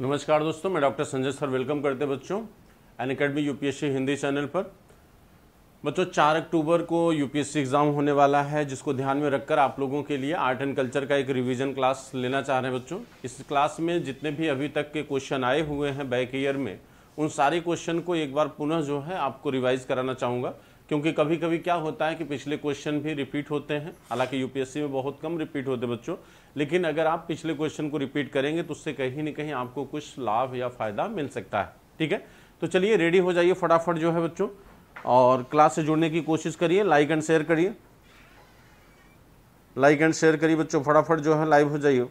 नमस्कार दोस्तों मैं डॉक्टर संजय सर वेलकम करते हैं बच्चों एन अकेडमी यू हिंदी चैनल पर बच्चों चार अक्टूबर को यूपीएससी एग्ज़ाम होने वाला है जिसको ध्यान में रखकर आप लोगों के लिए आर्ट एंड कल्चर का एक रिवीजन क्लास लेना चाह रहे हैं बच्चों इस क्लास में जितने भी अभी तक के क्वेश्चन आए हुए हैं बैक ईयर में उन सारे क्वेश्चन को एक बार पुनः जो है आपको रिवाइज कराना चाहूँगा क्योंकि कभी कभी क्या होता है कि पिछले क्वेश्चन भी रिपीट होते हैं हालांकि यूपीएससी में बहुत कम रिपीट होते हैं बच्चों लेकिन अगर आप पिछले क्वेश्चन को रिपीट करेंगे तो उससे कहीं ना कहीं आपको कुछ लाभ या फायदा मिल सकता है ठीक है तो चलिए रेडी हो जाइए फटाफट जो है बच्चों और क्लास से जुड़ने की कोशिश करिए लाइक एंड शेयर करिए लाइक एंड शेयर करिए बच्चों फटाफट जो है लाइव हो जाइए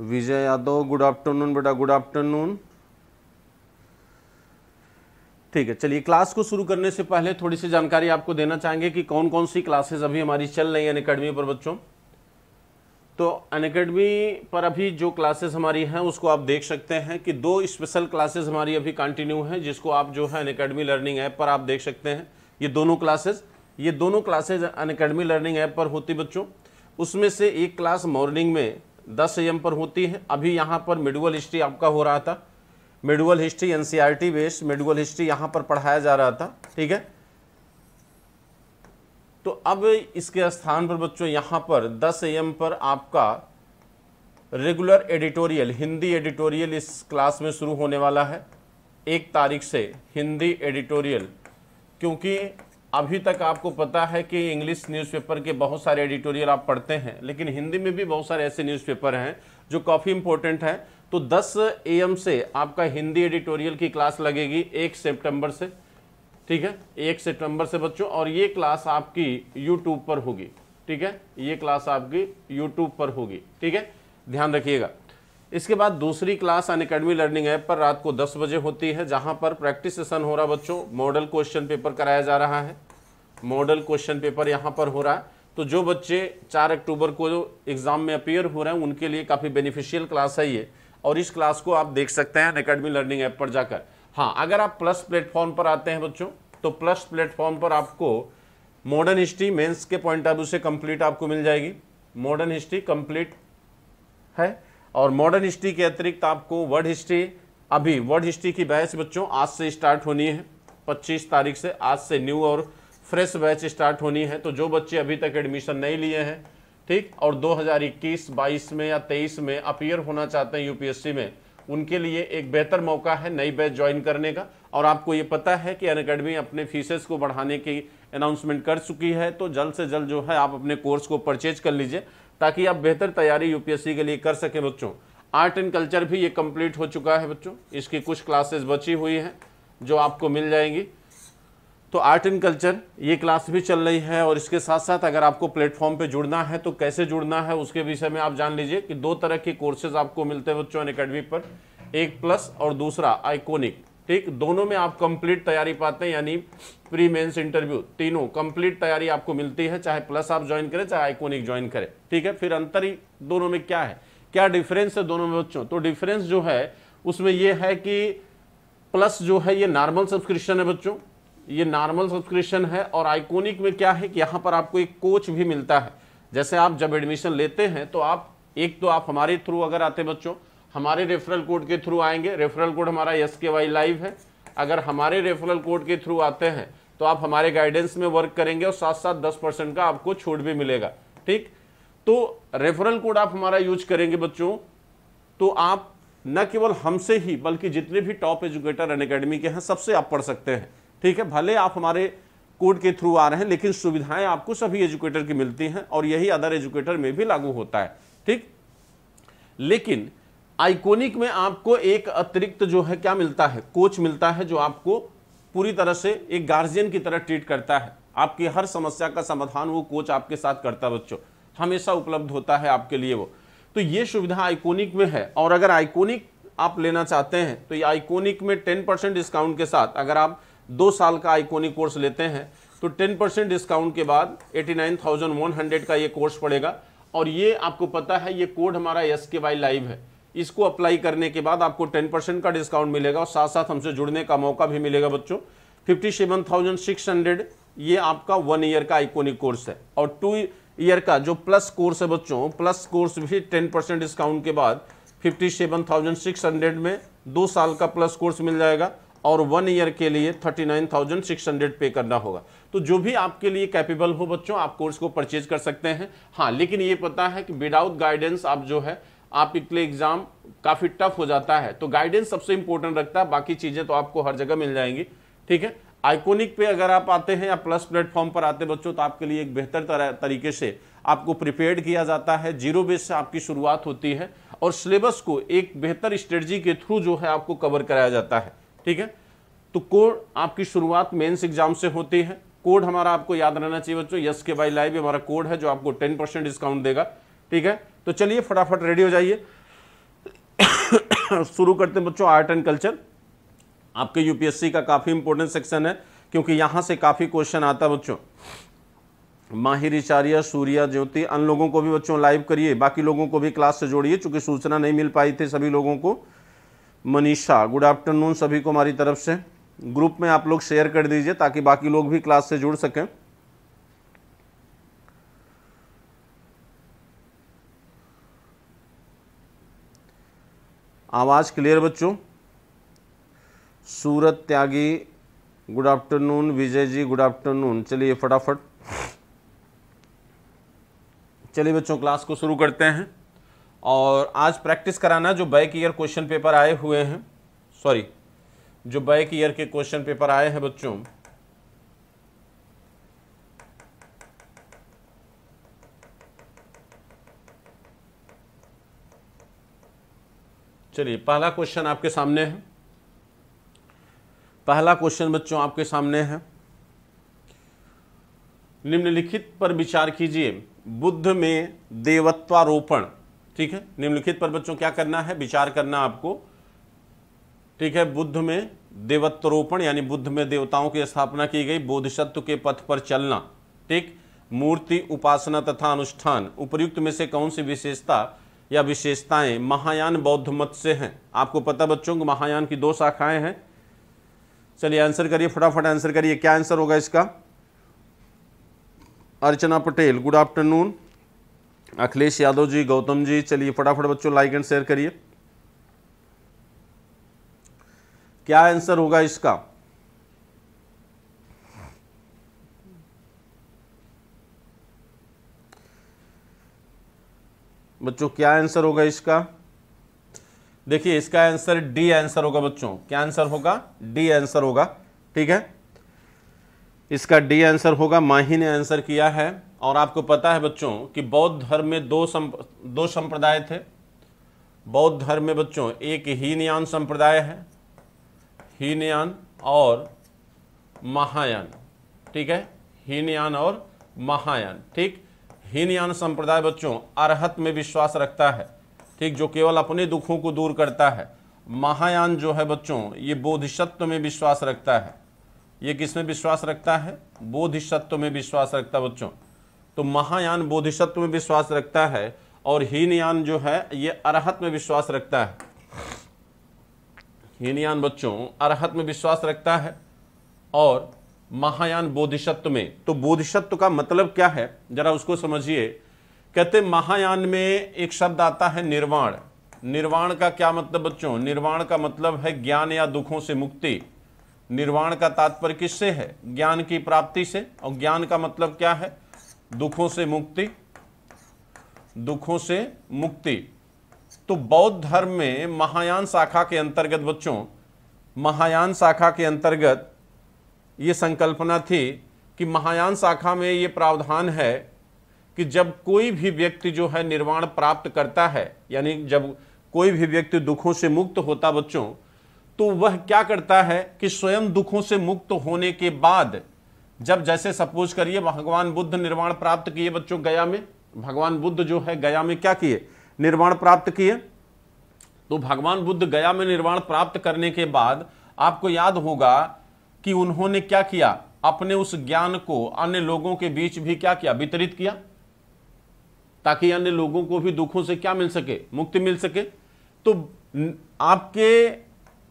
विजय यादव गुड आफ्टरनून बेटा गुड आफ्टरनून ठीक है चलिए क्लास को शुरू करने से पहले थोड़ी सी जानकारी आपको देना चाहेंगे कि कौन कौन सी क्लासेस अभी हमारी चल रही है अकेडमी पर बच्चों तो अनकेडमी पर अभी जो क्लासेस हमारी हैं उसको आप देख सकते हैं कि दो स्पेशल क्लासेस हमारी अभी कंटिन्यू हैं जिसको आप जो है अनकेडमी लर्निंग ऐप पर आप देख सकते हैं ये दोनों क्लासेस ये दोनों क्लासेज अनकेडमी लर्निंग ऐप पर होती बच्चों उसमें से एक क्लास मॉर्निंग में दस एम पर होती है अभी यहाँ पर मिडुअल हिस्ट्री आपका हो रहा था medieval history NCERT based medieval history यहाँ पर पढ़ाया जा रहा था ठीक है तो अब इसके स्थान पर बच्चों यहाँ पर दस एम पर आपका रेगुलर एडिटोरियल हिंदी एडिटोरियल इस क्लास में शुरू होने वाला है एक तारीख से हिंदी एडिटोरियल क्योंकि अभी तक आपको पता है कि इंग्लिश न्यूज़पेपर के बहुत सारे एडिटोरियल आप पढ़ते हैं लेकिन हिंदी में भी बहुत सारे ऐसे न्यूज़पेपर हैं जो काफ़ी इंपॉर्टेंट हैं तो 10 एम से आपका हिंदी एडिटोरियल की क्लास लगेगी एक सितंबर से ठीक है एक सितंबर से बच्चों और ये क्लास आपकी यूट्यूब पर होगी ठीक है ये क्लास आपकी यूट्यूब पर होगी ठीक है ध्यान रखिएगा इसके बाद दूसरी class Unacademy learning app पर रात को 10 बजे होती है जहां पर प्रैक्टिस सेशन हो रहा बच्चों मॉडल क्वेश्चन पेपर कराया जा रहा है मॉडल क्वेश्चन पेपर यहाँ पर हो रहा है तो जो बच्चे 4 अक्टूबर को एग्ज़ाम में अपेयर हो रहे हैं उनके लिए काफ़ी बेनिफिशियल क्लास है ये और इस क्लास को आप देख सकते हैं अकेडमी लर्निंग ऐप पर जाकर हाँ अगर आप प्लस प्लेटफॉर्म पर आते हैं बच्चों तो प्लस प्लेटफॉर्म पर आपको मॉडर्न हिस्ट्री मेंस के पॉइंट ऑफ व्यू से कंप्लीट आपको मिल जाएगी मॉडर्न हिस्ट्री कंप्लीट है और मॉडर्न हिस्ट्री के अतिरिक्त आपको वर्ल्ड हिस्ट्री अभी वर्ल्ड हिस्ट्री की बहस बच्चों आज से स्टार्ट होनी है 25 तारीख से आज से न्यू और फ्रेश बैच स्टार्ट होनी है तो जो बच्चे अभी तक एडमिशन नहीं लिए हैं ठीक और 2021, 22 में या 23 में अपियर होना चाहते हैं यूपीएससी में उनके लिए एक बेहतर मौका है नई बैच ज्वाइन करने का और आपको ये पता है कि अनकेडमी अपने फीसेस को बढ़ाने की अनाउंसमेंट कर चुकी है तो जल्द से जल्द जो है आप अपने कोर्स को परचेज कर लीजिए ताकि आप बेहतर तैयारी यूपीएससी के लिए कर सकें बच्चों आर्ट एंड कल्चर भी ये कम्प्लीट हो चुका है बच्चों इसकी कुछ क्लासेस बची हुई हैं जो आपको मिल जाएंगी तो आर्ट एंड कल्चर ये क्लास भी चल रही है और इसके साथ साथ अगर आपको प्लेटफॉर्म पे जुड़ना है तो कैसे जुड़ना है उसके विषय में आप जान लीजिए कि दो तरह के कोर्सेज आपको मिलते हैं बच्चों अकेडमी पर एक प्लस और दूसरा आइकोनिक ठीक दोनों में आप कंप्लीट तैयारी पाते हैं यानी प्री मेंस इंटरव्यू तीनों कंप्लीट तैयारी आपको मिलती है चाहे प्लस आप ज्वाइन करें चाहे आइकोनिक ज्वाइन करें ठीक है फिर अंतर ही दोनों में क्या है क्या डिफरेंस है दोनों में बच्चों तो डिफरेंस जो है उसमें यह है कि प्लस जो है ये नॉर्मल सब्सक्रिप्शन है बच्चों ये नॉर्मल सब्सक्रिप्शन है और आइकोनिक में क्या है कि यहाँ पर आपको एक कोच भी मिलता है जैसे आप जब एडमिशन लेते हैं तो आप एक तो आप हमारे थ्रू अगर आते बच्चों हमारे रेफरल कोड के थ्रू आएंगे रेफरल कोड हमारा एस के वाई लाइव है अगर हमारे रेफरल कोड के थ्रू आते हैं तो आप हमारे गाइडेंस में वर्क करेंगे और साथ साथ दस परसेंट का आपको छूट भी मिलेगा ठीक तो रेफरल कोड आप हमारा यूज करेंगे बच्चों तो आप न केवल हमसे ही बल्कि जितने भी टॉप एजुकेटर अन के हैं सबसे आप पढ़ सकते हैं ठीक है भले आप हमारे कोड के थ्रू आ रहे हैं लेकिन सुविधाएं आपको सभी एजुकेटर की मिलती हैं और यही अदर एजुकेटर में भी लागू होता है ठीक लेकिन आइकोनिक में आपको एक अतिरिक्त जो है क्या मिलता है कोच मिलता है जो आपको पूरी तरह से एक गार्जियन की तरह ट्रीट करता है आपकी हर समस्या का समाधान वो कोच आपके साथ करता है बच्चों हमेशा उपलब्ध होता है आपके लिए वो तो ये सुविधा आइकोनिक में है और अगर आइकोनिक आप लेना चाहते हैं तो ये आइकोनिक में टेन परसेंट डिस्काउंट के साथ अगर आप दो साल का आइकोनिक कोर्स लेते हैं तो टेन परसेंट डिस्काउंट के बाद eighty nine thousand one hundred का ये कोर्स पड़ेगा और ये आपको पता है ये कोड हमारा एस के वाई लाइव है इसको अप्लाई करने के बाद आपको टेन परसेंट का डिस्काउंट मिलेगा और साथ साथ हमसे जुड़ने का मौका भी मिलेगा बच्चों fifty seven thousand six hundred ये आपका वन ईयर का आइकोनिक कोर्स है और टू ईयर का जो प्लस कोर्स है बच्चों प्लस कोर्स भी टेन परसेंट डिस्काउंट के बाद fifty seven thousand six hundred में दो साल का प्लस कोर्स मिल जाएगा और वन ईयर के लिए thirty nine thousand six hundred pay करना होगा तो जो भी आपके लिए कैपेबल हो बच्चों आप कोर्स को परचेज कर सकते हैं हाँ लेकिन ये पता है कि विदाउट गाइडेंस आप जो है आपके लिए एग्ज़ाम काफ़ी टफ हो जाता है तो गाइडेंस सबसे इंपॉर्टेंट रखता है बाकी चीज़ें तो आपको हर जगह मिल जाएंगी ठीक है आइकोनिक पे अगर आप आते हैं या प्लस प्लेटफॉर्म पर आते बच्चों तो आपके लिए एक बेहतर तरीके से आपको प्रिपेयर किया जाता है जीरो बेस से आपकी शुरुआत होती है और सिलेबस को एक बेहतर स्ट्रेटजी के थ्रू जो है आपको कवर कराया जाता है ठीक है तो कोड आपकी शुरुआत मेन्स एग्जाम से होती है कोड हमारा आपको याद रहना चाहिए बच्चों यस के बाई लाइव हमारा कोड है जो आपको टेन परसेंट डिस्काउंट देगा ठीक है तो चलिए फटाफट रेडी हो जाइए शुरू करते हैं बच्चों आर्ट एंड कल्चर आपके यूपीएससी का काफ़ी इंपोर्टेंट सेक्शन है क्योंकि यहां से काफ़ी क्वेश्चन आता है बच्चों माहिर आचार्य सूर्या ज्योति अन लोगों को भी बच्चों लाइव करिए बाकी लोगों को भी क्लास से जोड़िए चूंकि सूचना नहीं मिल पाई थी सभी लोगों को मनीषा गुड आफ्टरनून सभी को हमारी तरफ से ग्रुप में आप लोग शेयर कर दीजिए ताकि बाकी लोग भी क्लास से जुड़ सकें आवाज़ क्लियर बच्चों Surat Tyagi good afternoon Vijay ji good afternoon चलिए फटाफट चलिए बच्चों क्लास को शुरू करते हैं और आज प्रैक्टिस कराना जो बैक ईयर क्वेश्चन पेपर आए हुए हैं सॉरी जो बैक ईयर के क्वेश्चन पेपर आए हैं बच्चों चलिए पहला क्वेश्चन आपके सामने है पहला क्वेश्चन बच्चों आपके सामने है निम्नलिखित पर विचार कीजिए बुद्ध में देवत्वारोपण ठीक है निम्नलिखित पर बच्चों क्या करना है विचार करना आपको ठीक है बुद्ध में देवत्वरोपण यानी बुद्ध में देवताओं की स्थापना की गई बोधिसत्व के पथ पर चलना ठीक मूर्ति उपासना तथा अनुष्ठान उपयुक्त में से कौन सी विशेषता या विशेषताएं महायान बौद्ध मत से हैं आपको पता बच्चों को महायान की दो शाखाएं हैं चलिए आंसर करिए फटाफट आंसर करिए क्या आंसर होगा इसका अर्चना पटेल गुड आफ्टरनून अखिलेश यादव जी गौतम जी चलिए फटाफट बच्चों लाइक एंड शेयर करिए क्या आंसर होगा इसका बच्चों क्या आंसर होगा इसका देखिए इसका आंसर डी आंसर होगा बच्चों क्या आंसर होगा डी आंसर होगा ठीक है इसका डी आंसर होगा माही ने आंसर किया है और आपको पता है बच्चों कि बौद्ध धर्म में दो संप, दो संप्रदाय थे बौद्ध धर्म में बच्चों एक हीनयान संप्रदाय है हीनयान और महायान ठीक है हीनयान और महायान ठीक हीनयान संप्रदाय बच्चों अरहत में विश्वास रखता है ठीक जो केवल अपने दुखों को दूर करता है महायान जो है बच्चों ये बोधिसत्व में विश्वास रखता है ये किस में विश्वास रखता है बोधिसत्व में विश्वास रखता है बच्चों तो महायान बोधिसत्व में विश्वास रखता है और हीनयान जो है ये अरहत में विश्वास रखता है हीनयान बच्चों अरहत में विश्वास रखता है और महायान बोधिसत्व में तो बोधिसत्व का मतलब क्या है जरा उसको समझिए कहते महायान में एक शब्द आता है निर्वाण निर्वाण का क्या मतलब बच्चों निर्वाण का मतलब है ज्ञान या दुखों से मुक्ति निर्वाण का तात्पर्य किससे है ज्ञान की प्राप्ति से और ज्ञान का मतलब क्या है दुखों से मुक्ति दुखों से मुक्ति तो बौद्ध धर्म में महायान शाखा के अंतर्गत बच्चों महायान शाखा के अंतर्गत ये संकल्पना थी कि महायान शाखा में ये प्रावधान है कि जब कोई भी व्यक्ति जो है निर्वाण प्राप्त करता है यानी जब कोई भी व्यक्ति दुखों से मुक्त होता बच्चों तो वह क्या करता है कि स्वयं दुखों से मुक्त होने के बाद जब जैसे सपोज करिए भगवान बुद्ध निर्वाण प्राप्त किए बच्चों गया में भगवान बुद्ध जो है गया में क्या किए निर्वाण प्राप्त किए तो भगवान बुद्ध गया में निर्वाण प्राप्त करने के बाद आपको याद होगा कि उन्होंने क्या किया अपने उस ज्ञान को अन्य लोगों के बीच भी क्या किया वितरित किया ताकि अन्य लोगों को भी दुखों से क्या मिल सके मुक्ति मिल सके तो आपके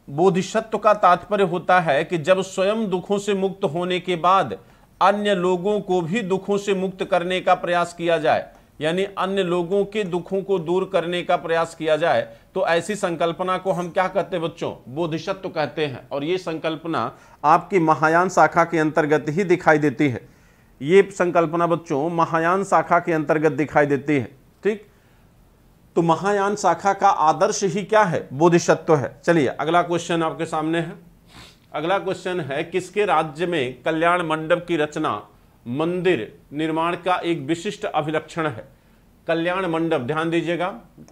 बोधिसत्व का तात्पर्य होता है कि जब स्वयं दुखों से मुक्त होने के बाद अन्य लोगों को भी दुखों से मुक्त करने का प्रयास किया जाए यानी अन्य लोगों के दुखों को दूर करने का प्रयास किया जाए तो ऐसी संकल्पना को हम क्या कहते हैं बच्चों बोधिसत्व कहते हैं और ये संकल्पना आपकी महायान शाखा के अंतर्गत ही दिखाई देती है ये संकल्पना बच्चों महायान शाखा के अंतर्गत दिखाई देती है ठीक तो महायान शाखा का आदर्श ही क्या है बोधिशत्व है चलिए अगला क्वेश्चन आपके सामने है अगला क्वेश्चन है किसके राज्य में कल्याण मंडप की रचना मंदिर निर्माण का एक विशिष्ट अभिलक्षण है कल्याण मंडप ध्यान दीजिएगा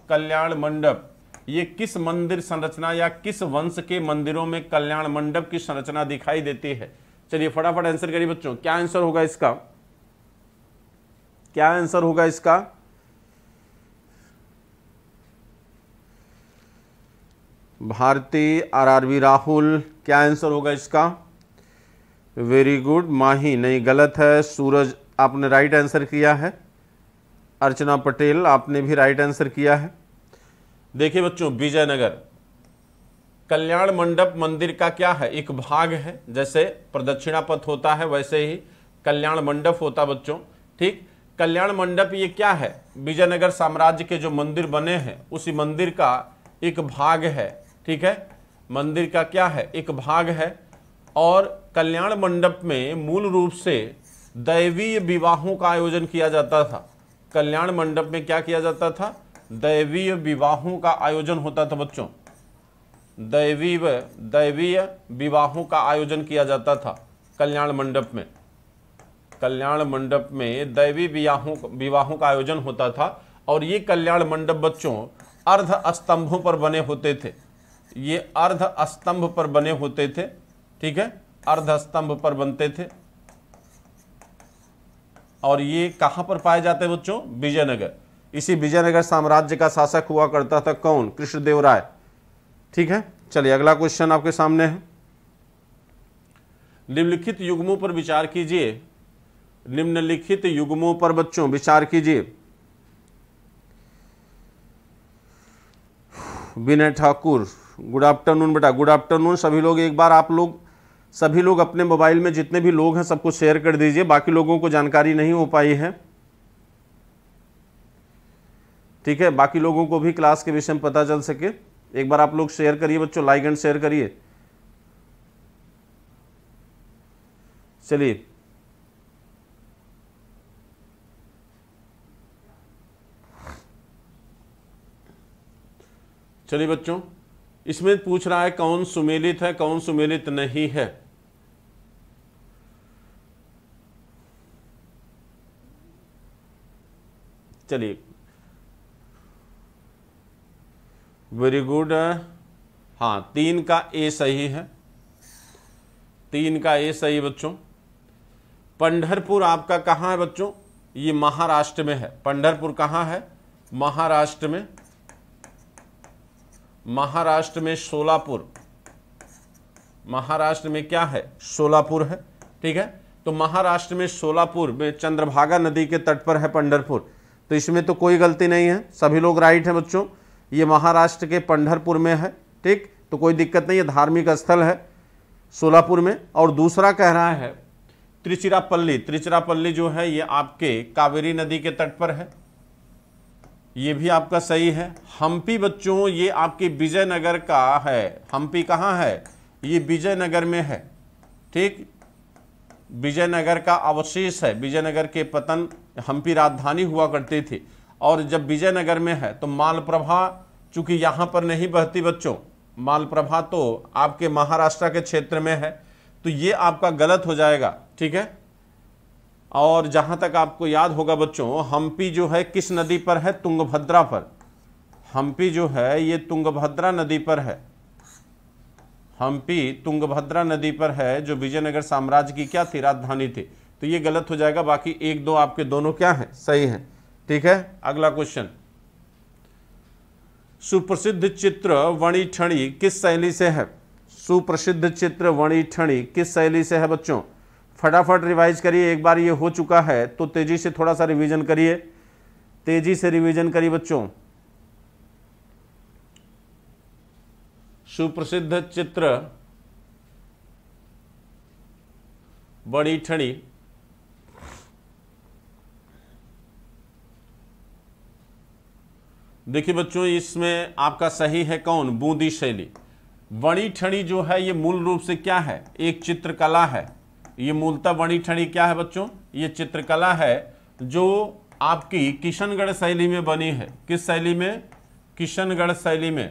कल्याण मंडप ये किस मंदिर संरचना या किस वंश के मंदिरों में कल्याण मंडप की संरचना दिखाई देती है चलिए फटाफट आंसर करिए बच्चों क्या आंसर होगा इसका क्या आंसर होगा इसका भारती आरआरबी राहुल क्या आंसर होगा इसका वेरी गुड माही नहीं गलत है सूरज आपने राइट आंसर किया है अर्चना पटेल आपने भी राइट आंसर किया है देखिए बच्चों विजयनगर कल्याण मंडप मंदिर का क्या है एक भाग है जैसे प्रदक्षिणा पथ होता है वैसे ही कल्याण मंडप होता बच्चों ठीक कल्याण मंडप ये क्या है विजयनगर साम्राज्य के जो मंदिर बने हैं उसी मंदिर का एक भाग है ठीक है मंदिर का क्या है एक भाग है और कल्याण मंडप में मूल रूप से दैवीय विवाहों का आयोजन किया जाता था कल्याण मंडप में क्या किया जाता था दैवीय विवाहों का आयोजन होता था बच्चों दैवीय दैवीय विवाहों का आयोजन किया जाता था कल्याण मंडप में कल्याण मंडप में दैवी विवाहों विवाहों का आयोजन होता था और ये कल्याण मंडप बच्चों अर्ध स्तंभों पर बने होते थे ये अर्ध स्तंभ पर बने होते थे ठीक है अर्ध स्तंभ पर बनते थे और ये कहां पर पाए जाते हैं बच्चों विजयनगर इसी विजयनगर साम्राज्य का शासक हुआ करता था कौन कृष्णदेव राय ठीक है चलिए अगला क्वेश्चन आपके सामने है निम्नलिखित युग्मों पर विचार कीजिए निम्नलिखित युग्मों पर बच्चों विचार कीजिए विनय ठाकुर गुड आफ्टरनून बेटा गुड आफ्टरनून सभी लोग एक बार आप लोग सभी लोग अपने मोबाइल में जितने भी लोग हैं सबको शेयर कर दीजिए बाकी लोगों को जानकारी नहीं हो पाई है ठीक है बाकी लोगों को भी क्लास के विषय में पता चल सके एक बार आप लोग शेयर करिए बच्चों लाइक एंड शेयर करिए चलिए चलिए बच्चों इसमें पूछ रहा है कौन सुमेलित है कौन सुमेलित नहीं है चलिए वेरी गुड uh, हाँ तीन का ए सही है तीन का ए सही बच्चों पंडरपुर आपका कहाँ है बच्चों ये महाराष्ट्र में है पंडरपुर कहाँ है महाराष्ट्र में महाराष्ट्र में सोलापुर महाराष्ट्र में क्या है सोलापुर है ठीक है तो महाराष्ट्र में सोलापुर में चंद्रभागा नदी के तट पर है पंडरपुर तो इसमें तो कोई गलती नहीं है सभी लोग राइट हैं बच्चों ये महाराष्ट्र के पंडरपुर में है ठीक तो कोई दिक्कत नहीं है धार्मिक स्थल है सोलापुर में और दूसरा कह रहा है त्रिचिरापल्ली त्रिचिरापल्ली जो है ये आपके कावेरी नदी के तट पर है ये भी आपका सही है हम्पी बच्चों ये आपके विजयनगर का है हम्पी कहाँ है ये विजयनगर में है ठीक विजयनगर का अवशेष है विजयनगर के पतन हम्पी राजधानी हुआ करती थी और जब विजयनगर में है तो मालप्रभा चूंकि यहाँ पर नहीं बहती बच्चों मालप्रभा तो आपके महाराष्ट्र के क्षेत्र में है तो ये आपका गलत हो जाएगा ठीक है और जहां तक आपको याद होगा बच्चों हम्पी जो है किस नदी पर है तुंगभद्रा पर हम्पी जो है ये तुंगभद्रा नदी पर है हम्पी तुंगभद्रा नदी पर है जो विजयनगर साम्राज्य की क्या थी राजधानी थी तो ये गलत हो जाएगा बाकी एक दो आपके दोनों क्या हैं सही हैं ठीक है अगला क्वेश्चन सुप्रसिद्ध चित्र वणिठणी किस शैली से है सुप्रसिद्ध चित्र वणिठणी किस शैली से है बच्चों फटाफट रिवाइज करिए एक बार ये हो चुका है तो तेज़ी से थोड़ा सा रिवीजन करिए तेज़ी से रिवीजन करिए बच्चों सुप्रसिद्ध चित्र बड़ी ठणी देखिए बच्चों इसमें आपका सही है कौन बूंदी शैली बड़ी ठणी जो है ये मूल रूप से क्या है एक चित्रकला है ये मूलतः वणी ठणी क्या है बच्चों ये चित्रकला है जो आपकी किशनगढ़ शैली में बनी है किस शैली में किशनगढ़ शैली में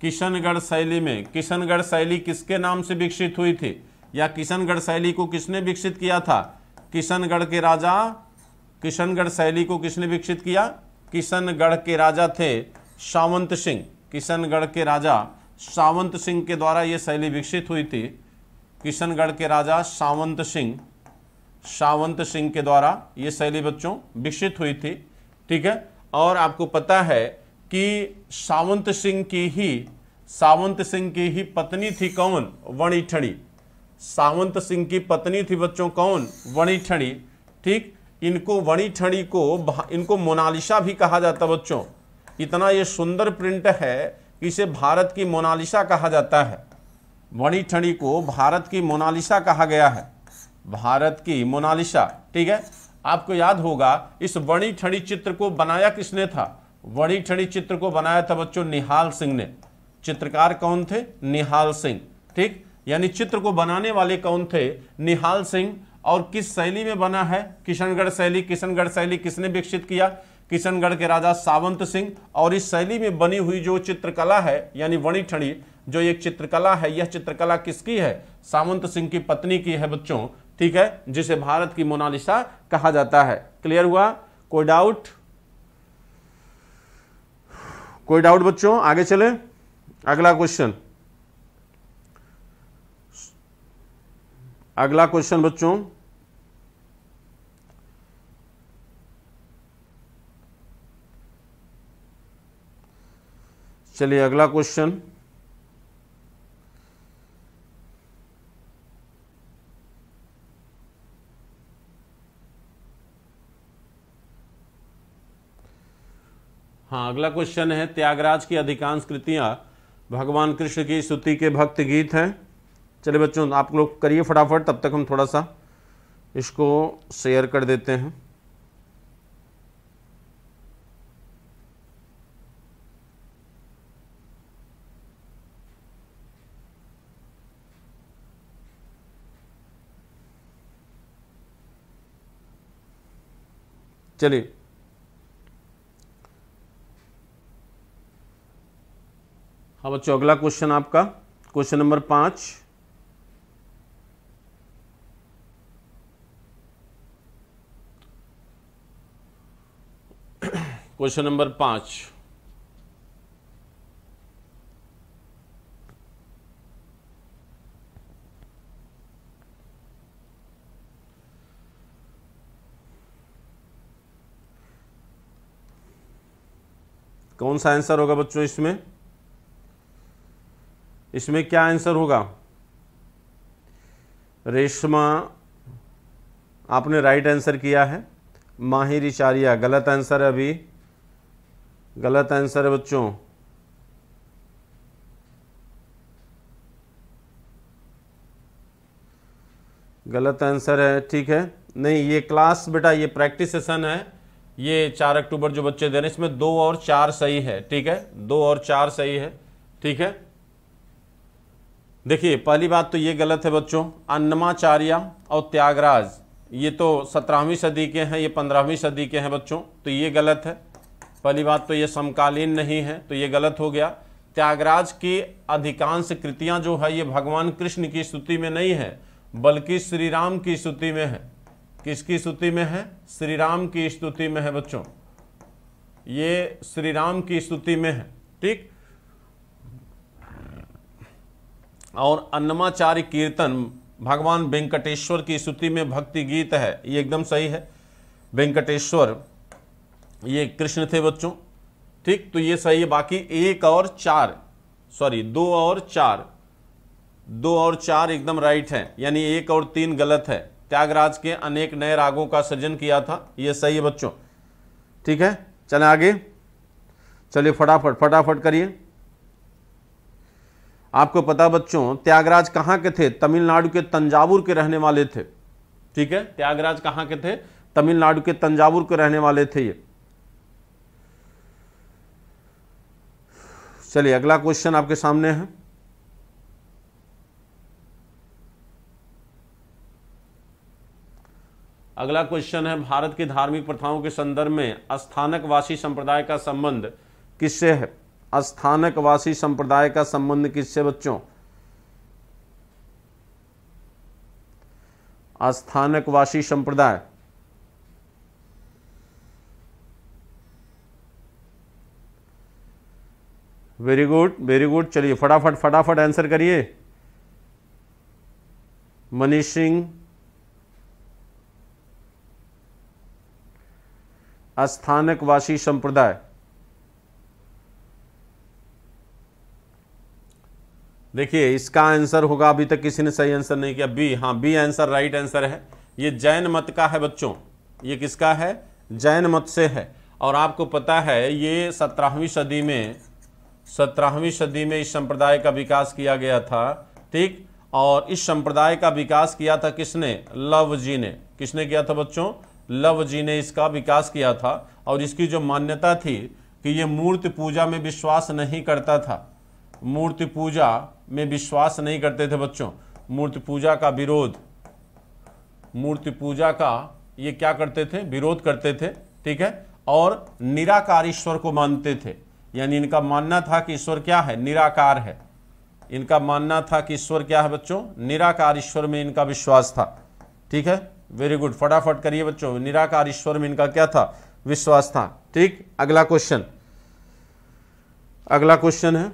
किशनगढ़ शैली में किशनगढ़ शैली किसके नाम से विकसित हुई थी या किशनगढ़ शैली को किसने विकसित किया था किशनगढ़ के राजा किशनगढ़ शैली को किसने विकसित किया किशनगढ़ के राजा थे सावंत सिंह किशनगढ़ के राजा सावंत सिंह के द्वारा ये शैली विकसित हुई थी किशनगढ़ के राजा सावंत सिंह सावंत सिंह के द्वारा ये शैली बच्चों विकसित हुई थी ठीक है और आपको पता है कि सावंत सिंह की ही सावंत सिंह की ही पत्नी थी कौन वणिठणी सावंत सिंह की पत्नी थी बच्चों कौन वणिठणी ठीक इनको वणिठणी को इनको मोनालिसा भी कहा जाता बच्चों इतना ये सुंदर प्रिंट है कि इसे भारत की मोनालिसा कहा जाता है बड़ी ठड़ी को भारत की मोनालिसा कहा गया है भारत की मोनालिसा ठीक है आपको याद होगा इस बड़ी चित्र को बनाया किसने था बड़ी ठड़ी चित्र को बनाया था बच्चों निहाल सिंह ने चित्रकार कौन थे निहाल सिंह ठीक यानी चित्र को बनाने वाले कौन थे निहाल सिंह और किस शैली में बना है किशनगढ़ शैली किशनगढ़ शैली किसने विकसित किया किशनगढ़ के राजा सावंत सिंह और इस शैली में बनी हुई जो चित्रकला है यानी वणी ठणी जो एक चित्रकला है यह चित्रकला किसकी है सावंत सिंह की पत्नी की है बच्चों ठीक है जिसे भारत की मोनालिसा कहा जाता है क्लियर हुआ कोई डाउट कोई डाउट बच्चों आगे चले अगला क्वेश्चन अगला क्वेश्चन बच्चों चलिए अगला क्वेश्चन हाँ अगला क्वेश्चन है त्यागराज की अधिकांश कृतियाँ भगवान कृष्ण की स्तुति के भक्त गीत हैं चलिए बच्चों आप लोग करिए फटाफट तब तक हम थोड़ा सा इसको शेयर कर देते हैं चलिए अब बच्चों अच्छा, अगला क्वेश्चन आपका क्वेश्चन नंबर पांच क्वेश्चन नंबर पांच कौन सा आंसर होगा बच्चों इसमें इसमें क्या आंसर होगा रेशमा आपने राइट आंसर किया है माहिर इचारिया गलत आंसर है अभी गलत आंसर है बच्चों गलत आंसर है ठीक है नहीं ये क्लास बेटा ये प्रैक्टिस सेशन है ये चार अक्टूबर जो बच्चे दे रहे हैं इसमें दो और चार सही है ठीक है दो और चार सही है ठीक है देखिए पहली बात तो ये गलत है बच्चों अन्नमाचार्य और त्यागराज ये तो सत्रहवीं सदी के हैं ये पंद्रहवीं सदी के हैं बच्चों तो ये गलत है पहली बात तो ये समकालीन नहीं है तो ये गलत हो गया त्यागराज की अधिकांश कृतियां जो है ये भगवान कृष्ण की स्तुति में नहीं है बल्कि श्री राम की स्तुति में है किसकी स्तुति में है श्री राम की स्तुति में है बच्चों ये श्री राम की स्तुति में है ठीक और अन्नमाचार्य कीर्तन भगवान वेंकटेश्वर की स्तुति में भक्ति गीत है ये एकदम सही है वेंकटेश्वर ये कृष्ण थे बच्चों ठीक तो ये सही है बाकी एक और चार सॉरी दो और चार दो और चार एकदम राइट है यानी एक और तीन गलत है त्यागराज के अनेक नए रागों का सृजन किया था ये सही है बच्चों ठीक है चले आगे चलिए फटाफट फटाफट करिए आपको पता बच्चों त्यागराज कहाँ के थे तमिलनाडु के तंजावुर के रहने वाले थे ठीक है त्यागराज कहाँ के थे तमिलनाडु के तंजावुर के रहने वाले थे ये चलिए अगला क्वेश्चन आपके सामने है अगला क्वेश्चन है भारत की धार्मिक प्रथाओं के संदर्भ में स्थानकवासी संप्रदाय का संबंध किससे है स्थानकवासी संप्रदाय का संबंध किससे बच्चों वासी संप्रदाय वेरी गुड वेरी गुड चलिए फटाफट फटाफट आंसर करिए मनीष सिंह स्थानकवासी संप्रदाय देखिए इसका आंसर होगा अभी तक किसी ने सही आंसर नहीं किया बी हाँ बी आंसर राइट आंसर है ये जैन मत का है बच्चों ये किसका है जैन मत से है और आपको पता है ये सत्रहवीं सदी में सत्रहवीं सदी में इस संप्रदाय का विकास किया गया था ठीक और इस संप्रदाय का विकास किया था किसने लव जी ने किसने किया था बच्चों लव जी ने इसका विकास किया था और इसकी जो मान्यता थी कि ये मूर्ति पूजा में विश्वास नहीं करता था मूर्ति पूजा में विश्वास नहीं करते थे बच्चों मूर्ति पूजा का विरोध मूर्ति पूजा का ये क्या करते थे विरोध करते थे ठीक है और निराकार ईश्वर को मानते थे यानी इनका मानना था कि ईश्वर क्या है निराकार है इनका मानना था कि ईश्वर क्या है बच्चों निराकार ईश्वर में इनका विश्वास था ठीक है वेरी गुड फटाफट करिए बच्चों निराकार ईश्वर में इनका क्या था विश्वास था ठीक अगला क्वेश्चन अगला क्वेश्चन है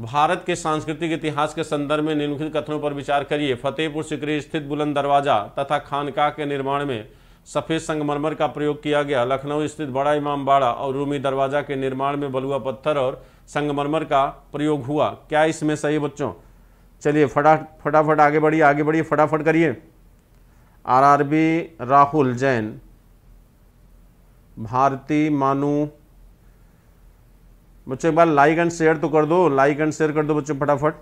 भारत के सांस्कृतिक इतिहास के संदर्भ में निम्नलिखित कथनों पर विचार करिए फतेहपुर सिकरी स्थित बुलंद दरवाजा तथा खानका के निर्माण में सफ़ेद संगमरमर का प्रयोग किया गया लखनऊ स्थित बड़ा इमाम बाड़ा और रूमी दरवाजा के निर्माण में बलुआ पत्थर और संगमरमर का प्रयोग हुआ क्या इसमें सही बच्चों चलिए फटा फटाफट आगे बढ़िए आगे बढ़िए फटाफट करिए आरआरबी राहुल जैन भारती मानू बच्चों एक बार लाइक एंड शेयर तो कर दो लाइक एंड शेयर कर दो बच्चों फटाफट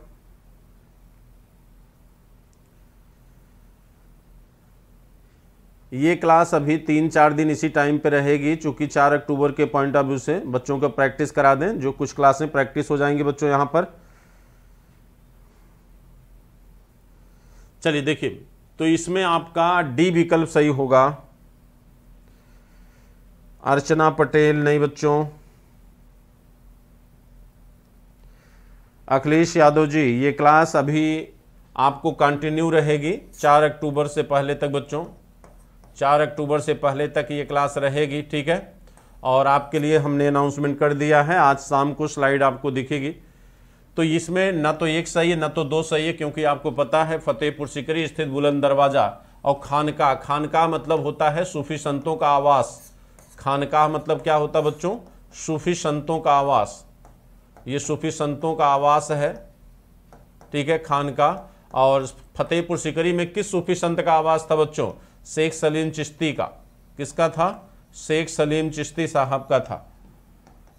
ये क्लास अभी तीन चार दिन इसी टाइम पे रहेगी चूंकि चार अक्टूबर के पॉइंट ऑफ व्यू से बच्चों को प्रैक्टिस करा दें जो कुछ क्लासें प्रैक्टिस हो जाएंगी बच्चों यहां पर चलिए देखिए तो इसमें आपका डी विकल्प सही होगा अर्चना पटेल नहीं बच्चों अखिलेश यादव जी ये क्लास अभी आपको कंटिन्यू रहेगी चार अक्टूबर से पहले तक बच्चों चार अक्टूबर से पहले तक ये क्लास रहेगी ठीक है और आपके लिए हमने अनाउंसमेंट कर दिया है आज शाम को स्लाइड आपको दिखेगी तो इसमें ना तो एक सही है ना तो दो सही है क्योंकि आपको पता है फतेहपुर सिकरी स्थित बुलंद दरवाज़ा और खानका खानका मतलब होता है सूफी संतों का आवास खानका मतलब क्या होता है बच्चों सूफी संतों का आवास ये सूफी संतों का आवास है ठीक है खान का और फतेहपुर सिकरी में किस सूफी संत का आवास था बच्चों शेख सलीम चिश्ती का किसका था शेख सलीम चिश्ती साहब का था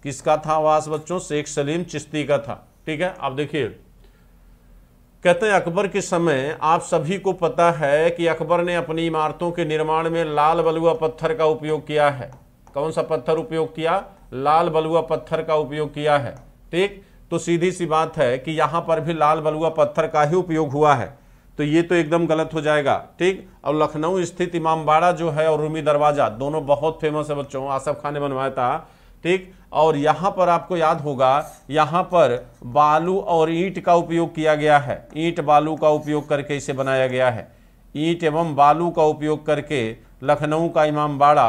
किसका था आवास बच्चों शेख सलीम चिश्ती का था ठीक है आप देखिए कहते हैं अकबर के समय आप सभी को पता है कि अकबर ने अपनी इमारतों के निर्माण में लाल बलुआ पत्थर का उपयोग किया है कौन सा पत्थर उपयोग किया लाल बलुआ पत्थर का उपयोग किया है ठीक तो सीधी सी बात है कि यहाँ पर भी लाल बलुआ पत्थर का ही उपयोग हुआ है तो ये तो एकदम गलत हो जाएगा ठीक और लखनऊ स्थित इमामबाड़ा जो है और रूमी दरवाज़ा दोनों बहुत फेमस है बच्चों आसफ खान ने बनवाया था ठीक और यहाँ पर आपको याद होगा यहाँ पर बालू और ईंट का उपयोग किया गया है ईंट बालू का उपयोग करके इसे बनाया गया है ईंट एवं बालू का उपयोग करके लखनऊ का इमामबाड़ा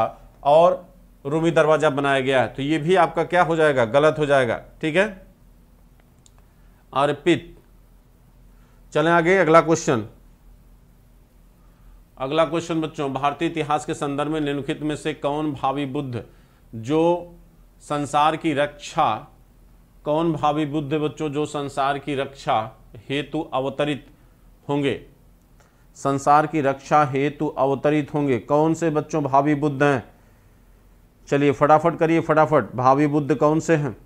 और रूमी दरवाज़ा बनाया गया है तो ये भी आपका क्या हो जाएगा गलत हो जाएगा ठीक है अर्पित चलें आगे अगला क्वेश्चन अगला क्वेश्चन बच्चों भारतीय इतिहास के संदर्भ में निम्नलिखित में से कौन भावी बुद्ध जो संसार की रक्षा कौन भावी बुद्ध बच्चों जो संसार की रक्षा हेतु अवतरित होंगे संसार की रक्षा हेतु अवतरित होंगे कौन से बच्चों भावी बुद्ध हैं चलिए फटाफट करिए फटाफट भावी बुद्ध कौन से हैं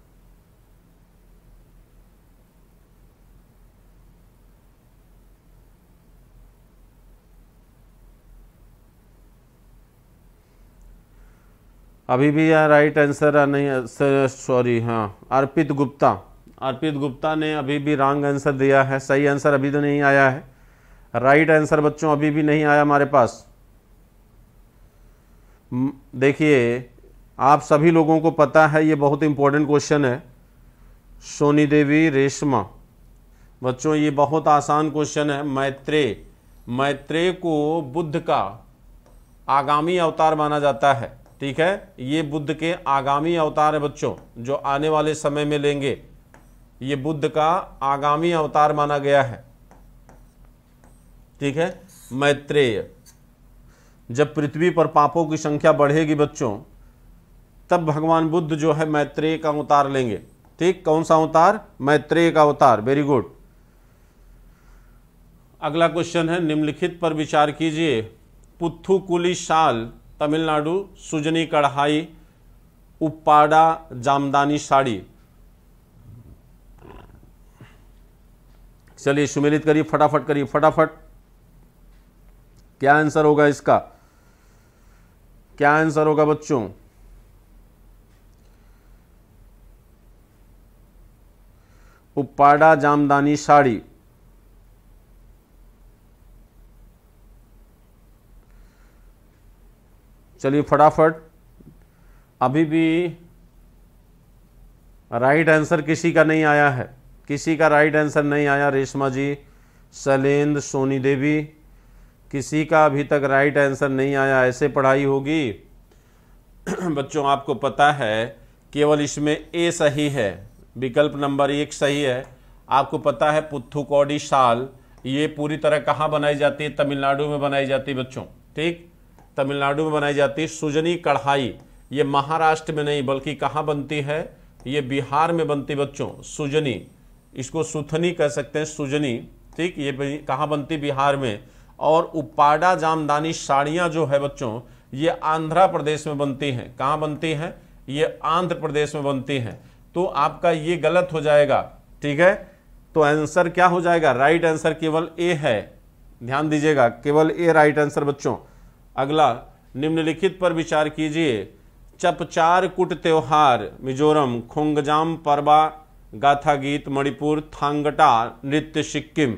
अभी भी यह राइट आंसर नहीं सॉरी हाँ अर्पित गुप्ता अर्पित गुप्ता ने अभी भी रॉन्ग आंसर दिया है सही आंसर अभी तो नहीं आया है राइट आंसर बच्चों अभी भी नहीं आया हमारे पास देखिए आप सभी लोगों को पता है ये बहुत इंपॉर्टेंट क्वेश्चन है सोनी देवी रेशमा बच्चों ये बहुत आसान क्वेश्चन है मैत्रेय मैत्रेय को बुद्ध का आगामी अवतार माना जाता है ठीक है ये बुद्ध के आगामी अवतार है बच्चों जो आने वाले समय में लेंगे ये बुद्ध का आगामी अवतार माना गया है ठीक है मैत्रेय जब पृथ्वी पर पापों की संख्या बढ़ेगी बच्चों तब भगवान बुद्ध जो है मैत्रेय का अवतार लेंगे ठीक कौन सा अवतार मैत्रेय का अवतार वेरी गुड अगला क्वेश्चन है निम्नलिखित पर विचार कीजिए पुथुकुली शाल तमिलनाडु सुजनी कढ़ाई उपाड़ा जामदानी साड़ी चलिए सुमिलित करिए फटाफट करिए फटाफट क्या आंसर होगा इसका क्या आंसर होगा बच्चों उपाड़ा जामदानी साड़ी चलिए फटाफट अभी भी राइट आंसर किसी का नहीं आया है किसी का राइट आंसर नहीं आया रेशमा जी शैलेंद्र सोनी देवी किसी का अभी तक राइट आंसर नहीं आया ऐसे पढ़ाई होगी बच्चों आपको पता है केवल इसमें ए सही है विकल्प नंबर एक सही है आपको पता है पुथुकौडी साल ये पूरी तरह कहाँ बनाई जाती है तमिलनाडु में बनाई जाती है बच्चों ठीक तमिलनाडु में बनाई जाती है सुजनी कढ़ाई ये महाराष्ट्र में नहीं बल्कि कहाँ बनती है ये बिहार में बनती बच्चों सुजनी इसको सुथनी कह सकते हैं सुजनी ठीक ये कहाँ बनती बिहार में और उपाडा जामदानी साड़ियाँ जो है बच्चों ये आंध्र प्रदेश में बनती हैं कहाँ बनती हैं ये आंध्र प्रदेश में बनती हैं तो आपका ये गलत हो जाएगा ठीक है तो आंसर क्या हो जाएगा राइट आंसर केवल ए है ध्यान दीजिएगा केवल ए राइट आंसर बच्चों अगला निम्नलिखित पर विचार कीजिए चपचार कुट त्योहार मिजोरम खुंगजाम परबा गाथा गीत मणिपुर थांगटा नृत्य सिक्किम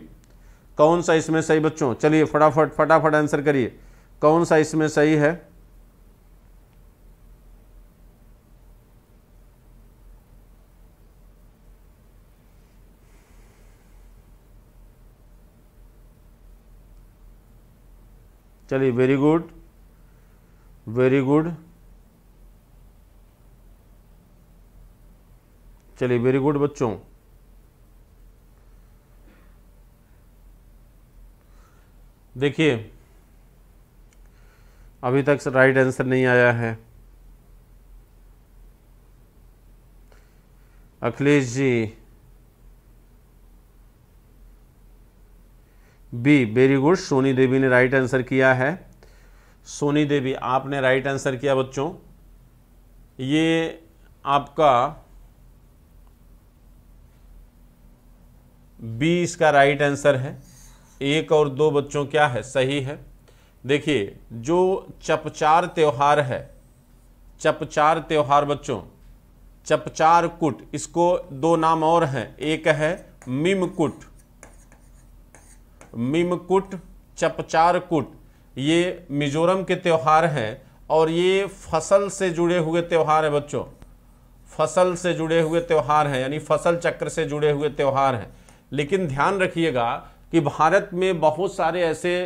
कौन सा इसमें सही बच्चों चलिए फटाफट फटाफट आंसर करिए कौन सा इसमें सही है चलिए वेरी गुड वेरी गुड चलिए वेरी गुड बच्चों देखिए अभी तक राइट आंसर नहीं आया है Akhilesh ji B very good Soni Devi ने राइट आंसर किया है सोनी देवी आपने राइट आंसर किया बच्चों ये आपका बी इसका राइट आंसर है एक और दो बच्चों क्या है सही है देखिए जो चपचार त्यौहार है चपचार त्यौहार बच्चों चपचार कुट इसको दो नाम और हैं एक है मिमकुट मिमकुट चपचारकुट ये मिजोरम के त्यौहार हैं और ये फसल से जुड़े हुए त्यौहार हैं बच्चों फसल से जुड़े हुए त्यौहार हैं यानी फसल चक्र से जुड़े हुए त्यौहार हैं लेकिन ध्यान रखिएगा कि भारत में बहुत सारे ऐसे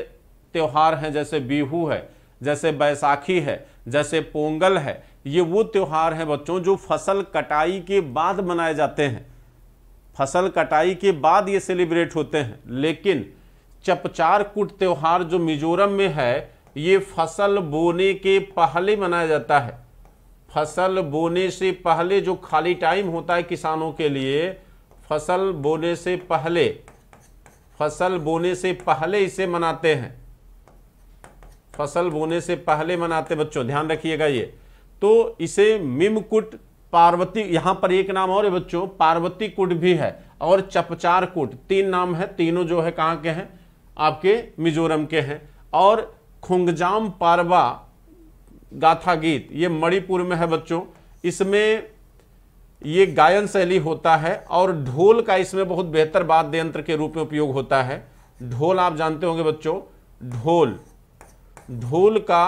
त्यौहार हैं जैसे बिहू है जैसे बैसाखी है जैसे पोंगल है ये वो त्यौहार हैं बच्चों जो फसल कटाई के बाद मनाए जाते हैं फसल कटाई के बाद ये सेलिब्रेट होते हैं लेकिन चपचार कुट त्योहार जो मिजोरम में है ये फसल बोने के पहले मनाया जाता है फसल बोने से पहले जो खाली टाइम होता है किसानों के लिए फसल बोने से पहले फसल बोने से पहले इसे मनाते हैं फसल बोने से पहले मनाते बच्चों ध्यान रखिएगा ये तो इसे मिमकुट पार्वती यहां पर एक नाम और है बच्चों पार्वती कुट भी है और चपचार कुट तीन नाम है तीनों जो है कहां के हैं आपके मिजोरम के हैं और खुंगजाम पारवा गाथा गीत ये मणिपुर में है बच्चों इसमें ये गायन शैली होता है और ढोल का इसमें बहुत बेहतर वाद्य यंत्र के रूप में उपयोग होता है ढोल आप जानते होंगे बच्चों ढोल ढोल का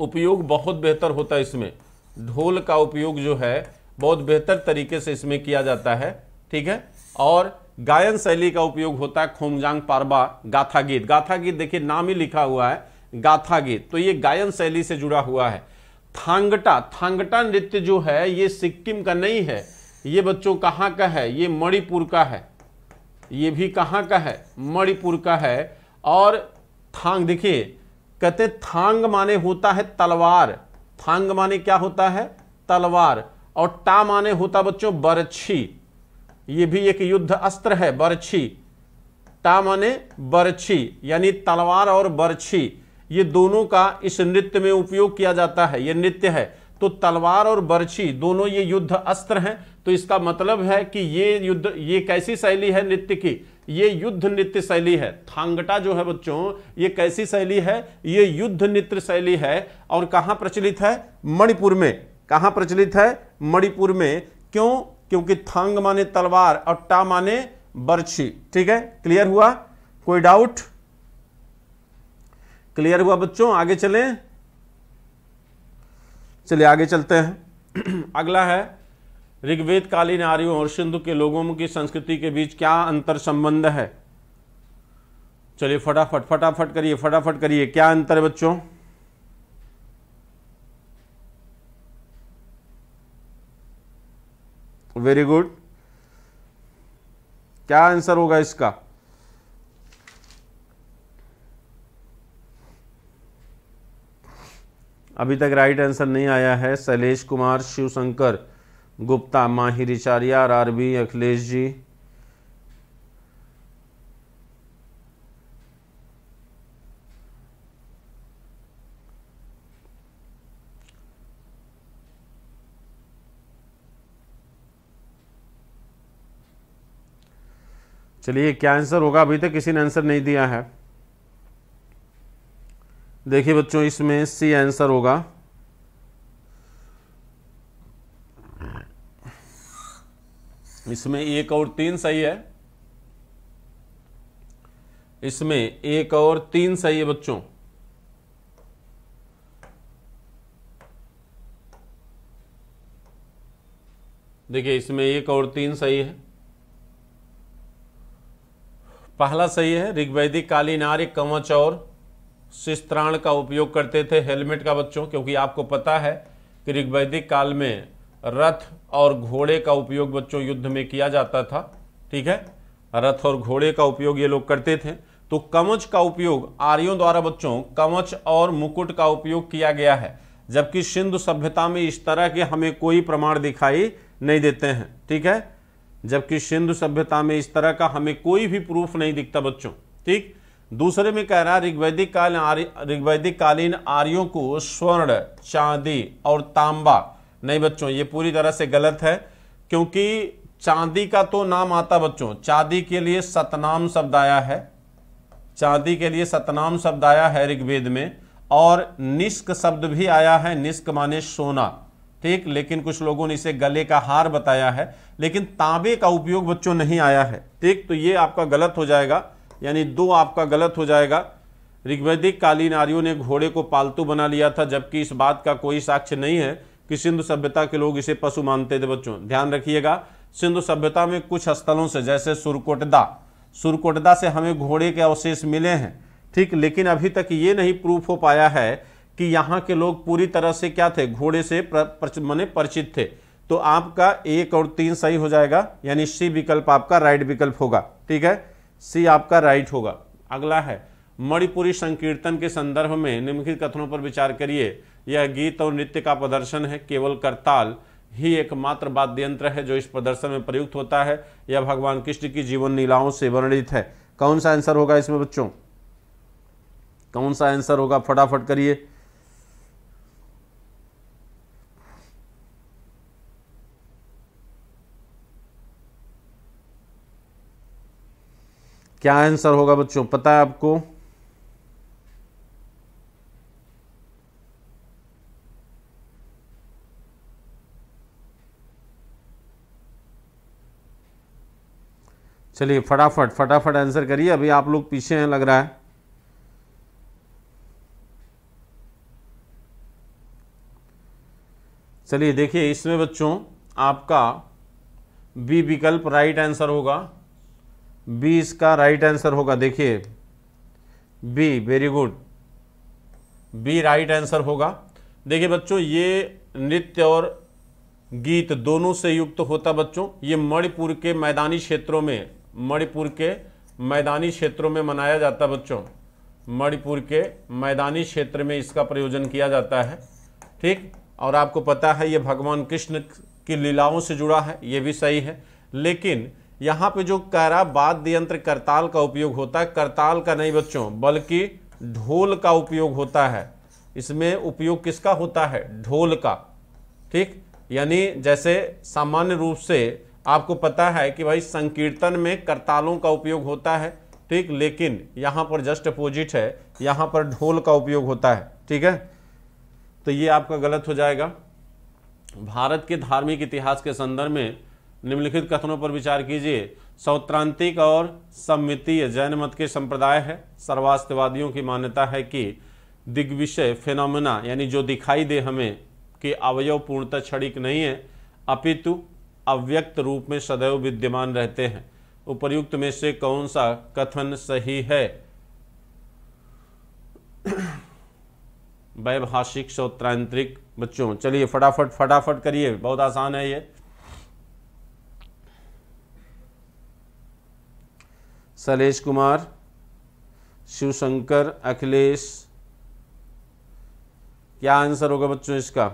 उपयोग बहुत बेहतर होता है इसमें ढोल का उपयोग जो है बहुत बेहतर तरीके से इसमें किया जाता है ठीक है और गायन शैली का उपयोग होता है खोमजांग पारबा गाथा गीत गाथा गीत देखिए नाम ही लिखा हुआ है गाथा गीत तो ये गायन शैली से जुड़ा हुआ है थांगटा थांगटा नृत्य जो है ये सिक्किम का नहीं है ये बच्चों कहाँ का है ये मणिपुर का है ये भी कहाँ का है मणिपुर का है और थांग देखिए कहते थांग माने होता है तलवार थांग माने क्या होता है तलवार और टा माने होता बच्चों बरछी ये भी एक युद्ध अस्त्र है बरछी टा माने बरछी यानी तलवार और बरछी ये दोनों का इस नृत्य में उपयोग किया जाता है ये नृत्य है तो तलवार और बरछी दोनों ये युद्ध अस्त्र हैं तो इसका मतलब है कि ये युद्ध ये कैसी शैली है नृत्य की ये युद्ध नृत्य शैली है थांगटा जो है बच्चों ये कैसी शैली है ये युद्ध नृत्य शैली है और कहाँ प्रचलित है मणिपुर में कहाँ प्रचलित है मणिपुर में क्यों क्योंकि थंग माने तलवार और टा माने बर्छी ठीक है क्लियर हुआ कोई डाउट क्लियर हुआ बच्चों आगे चलें चलिए आगे चलते हैं अगला है ऋग्वेद कालीन आर्यों और सिंधु के लोगों की संस्कृति के बीच क्या अंतर संबंध है चलिए फटाफट फटाफट करिए फटाफट करिए क्या अंतर है बच्चों वेरी गुड क्या आंसर होगा इसका अभी तक राइट आंसर नहीं आया है शैलेश कुमार शिवशंकर गुप्ता माहिरिचार्य आचार्य आर आरबी अखिलेश जी चलिए क्या आंसर होगा अभी तक किसी ने आंसर नहीं दिया है देखिए बच्चों इसमें सी आंसर होगा इसमें एक और तीन सही है इसमें एक और तीन सही है बच्चों देखिए इसमें एक और तीन सही है पहला सही है ऋग्वैदिक कालीन आर्य कवच और शिस्त्राण का उपयोग करते थे हेलमेट का बच्चों क्योंकि आपको पता है कि ऋग्वैदिक काल में रथ और घोड़े का उपयोग बच्चों युद्ध में किया जाता था ठीक है रथ और घोड़े का उपयोग ये लोग करते थे तो कवच का उपयोग आर्यों द्वारा बच्चों कवच और मुकुट का उपयोग किया गया है जबकि सिंधु सभ्यता में इस तरह के हमें कोई प्रमाण दिखाई नहीं देते हैं ठीक है जबकि सिंधु सभ्यता में इस तरह का हमें कोई भी प्रूफ नहीं दिखता बच्चों ठीक दूसरे में कह रहा है ऋग्वैदिक काल ऋग्वैदिक कालीन आर्यों को स्वर्ण चांदी और तांबा नहीं बच्चों ये पूरी तरह से गलत है क्योंकि चांदी का तो नाम आता बच्चों चांदी के लिए सतनाम शब्द आया है चांदी के लिए सतनाम शब्द आया है ऋग्वेद में और निष्क शब्द भी आया है निष्क माने सोना ठीक लेकिन कुछ लोगों ने इसे गले का हार बताया है लेकिन तांबे का उपयोग बच्चों नहीं आया है ठीक तो ये आपका गलत हो जाएगा यानी दो आपका गलत हो जाएगा ऋग्वैदिक कालीन आर्यों ने घोड़े को पालतू बना लिया था जबकि इस बात का कोई साक्ष्य नहीं है कि सिंधु सभ्यता के लोग इसे पशु मानते थे बच्चों ध्यान रखिएगा सिंधु सभ्यता में कुछ स्थलों से जैसे सुरकोटदा सुरकोटदा से हमें घोड़े के अवशेष मिले हैं ठीक लेकिन अभी तक ये नहीं प्रूफ हो पाया है कि यहाँ के लोग पूरी तरह से क्या थे घोड़े से मैंने परिचित थे तो आपका एक और तीन सही हो जाएगा यानी सी विकल्प आपका राइट विकल्प होगा ठीक है सी आपका राइट होगा अगला है मणिपुरी संकीर्तन के संदर्भ में निम्नलिखित कथनों पर विचार करिए यह गीत और नृत्य का प्रदर्शन है केवल करताल ही एकमात्र वाद्य यंत्र है जो इस प्रदर्शन में प्रयुक्त होता है यह भगवान कृष्ण की जीवन लीलाओं से वर्णित है कौन सा आंसर होगा इसमें बच्चों कौन सा आंसर होगा फटाफट करिए क्या आंसर होगा बच्चों पता है आपको चलिए फटाफट फटाफट आंसर करिए अभी आप लोग पीछे हैं लग रहा है चलिए देखिए इसमें बच्चों आपका बी विकल्प राइट आंसर होगा बी इसका राइट आंसर होगा देखिए B very good B right answer होगा देखिए बच्चों ये नृत्य और गीत दोनों से युक्त होता बच्चों ये मणिपुर के मैदानी क्षेत्रों में मणिपुर के मैदानी क्षेत्रों में मनाया जाता बच्चों मणिपुर के मैदानी क्षेत्र में इसका प्रयोजन किया जाता है ठीक और आपको पता है ये भगवान कृष्ण की लीलाओं से जुड़ा है ये भी सही है लेकिन यहाँ पे जो कह रहा वाद्य यंत्र करताल का उपयोग होता है करताल का नहीं बच्चों बल्कि ढोल का उपयोग होता है इसमें उपयोग किसका होता है ढोल का ठीक यानी जैसे सामान्य रूप से आपको पता है कि भाई संकीर्तन में करतालों का उपयोग होता है ठीक लेकिन यहाँ पर जस्ट अपोजिट है यहाँ पर ढोल का उपयोग होता है ठीक है तो ये आपका गलत हो जाएगा भारत के धार्मिक इतिहास के संदर्भ में निम्नलिखित कथनों पर विचार कीजिए सौत्रांतिक और सम्मितीय जैन मत के संप्रदाय है सर्वास्थवादियों की मान्यता है कि दिग्विषय फेनोमेना यानी जो दिखाई दे हमें कि अवयव पूर्णतः क्षणिक नहीं है अपितु अव्यक्त रूप में सदैव विद्यमान रहते हैं उपर्युक्त में से कौन सा कथन सही है वैभाषिक सौत्रांतिक बच्चों चलिए फटाफट फटाफट करिए बहुत आसान है ये शैलेश कुमार शिवशंकर अखिलेश क्या आंसर होगा बच्चों इसका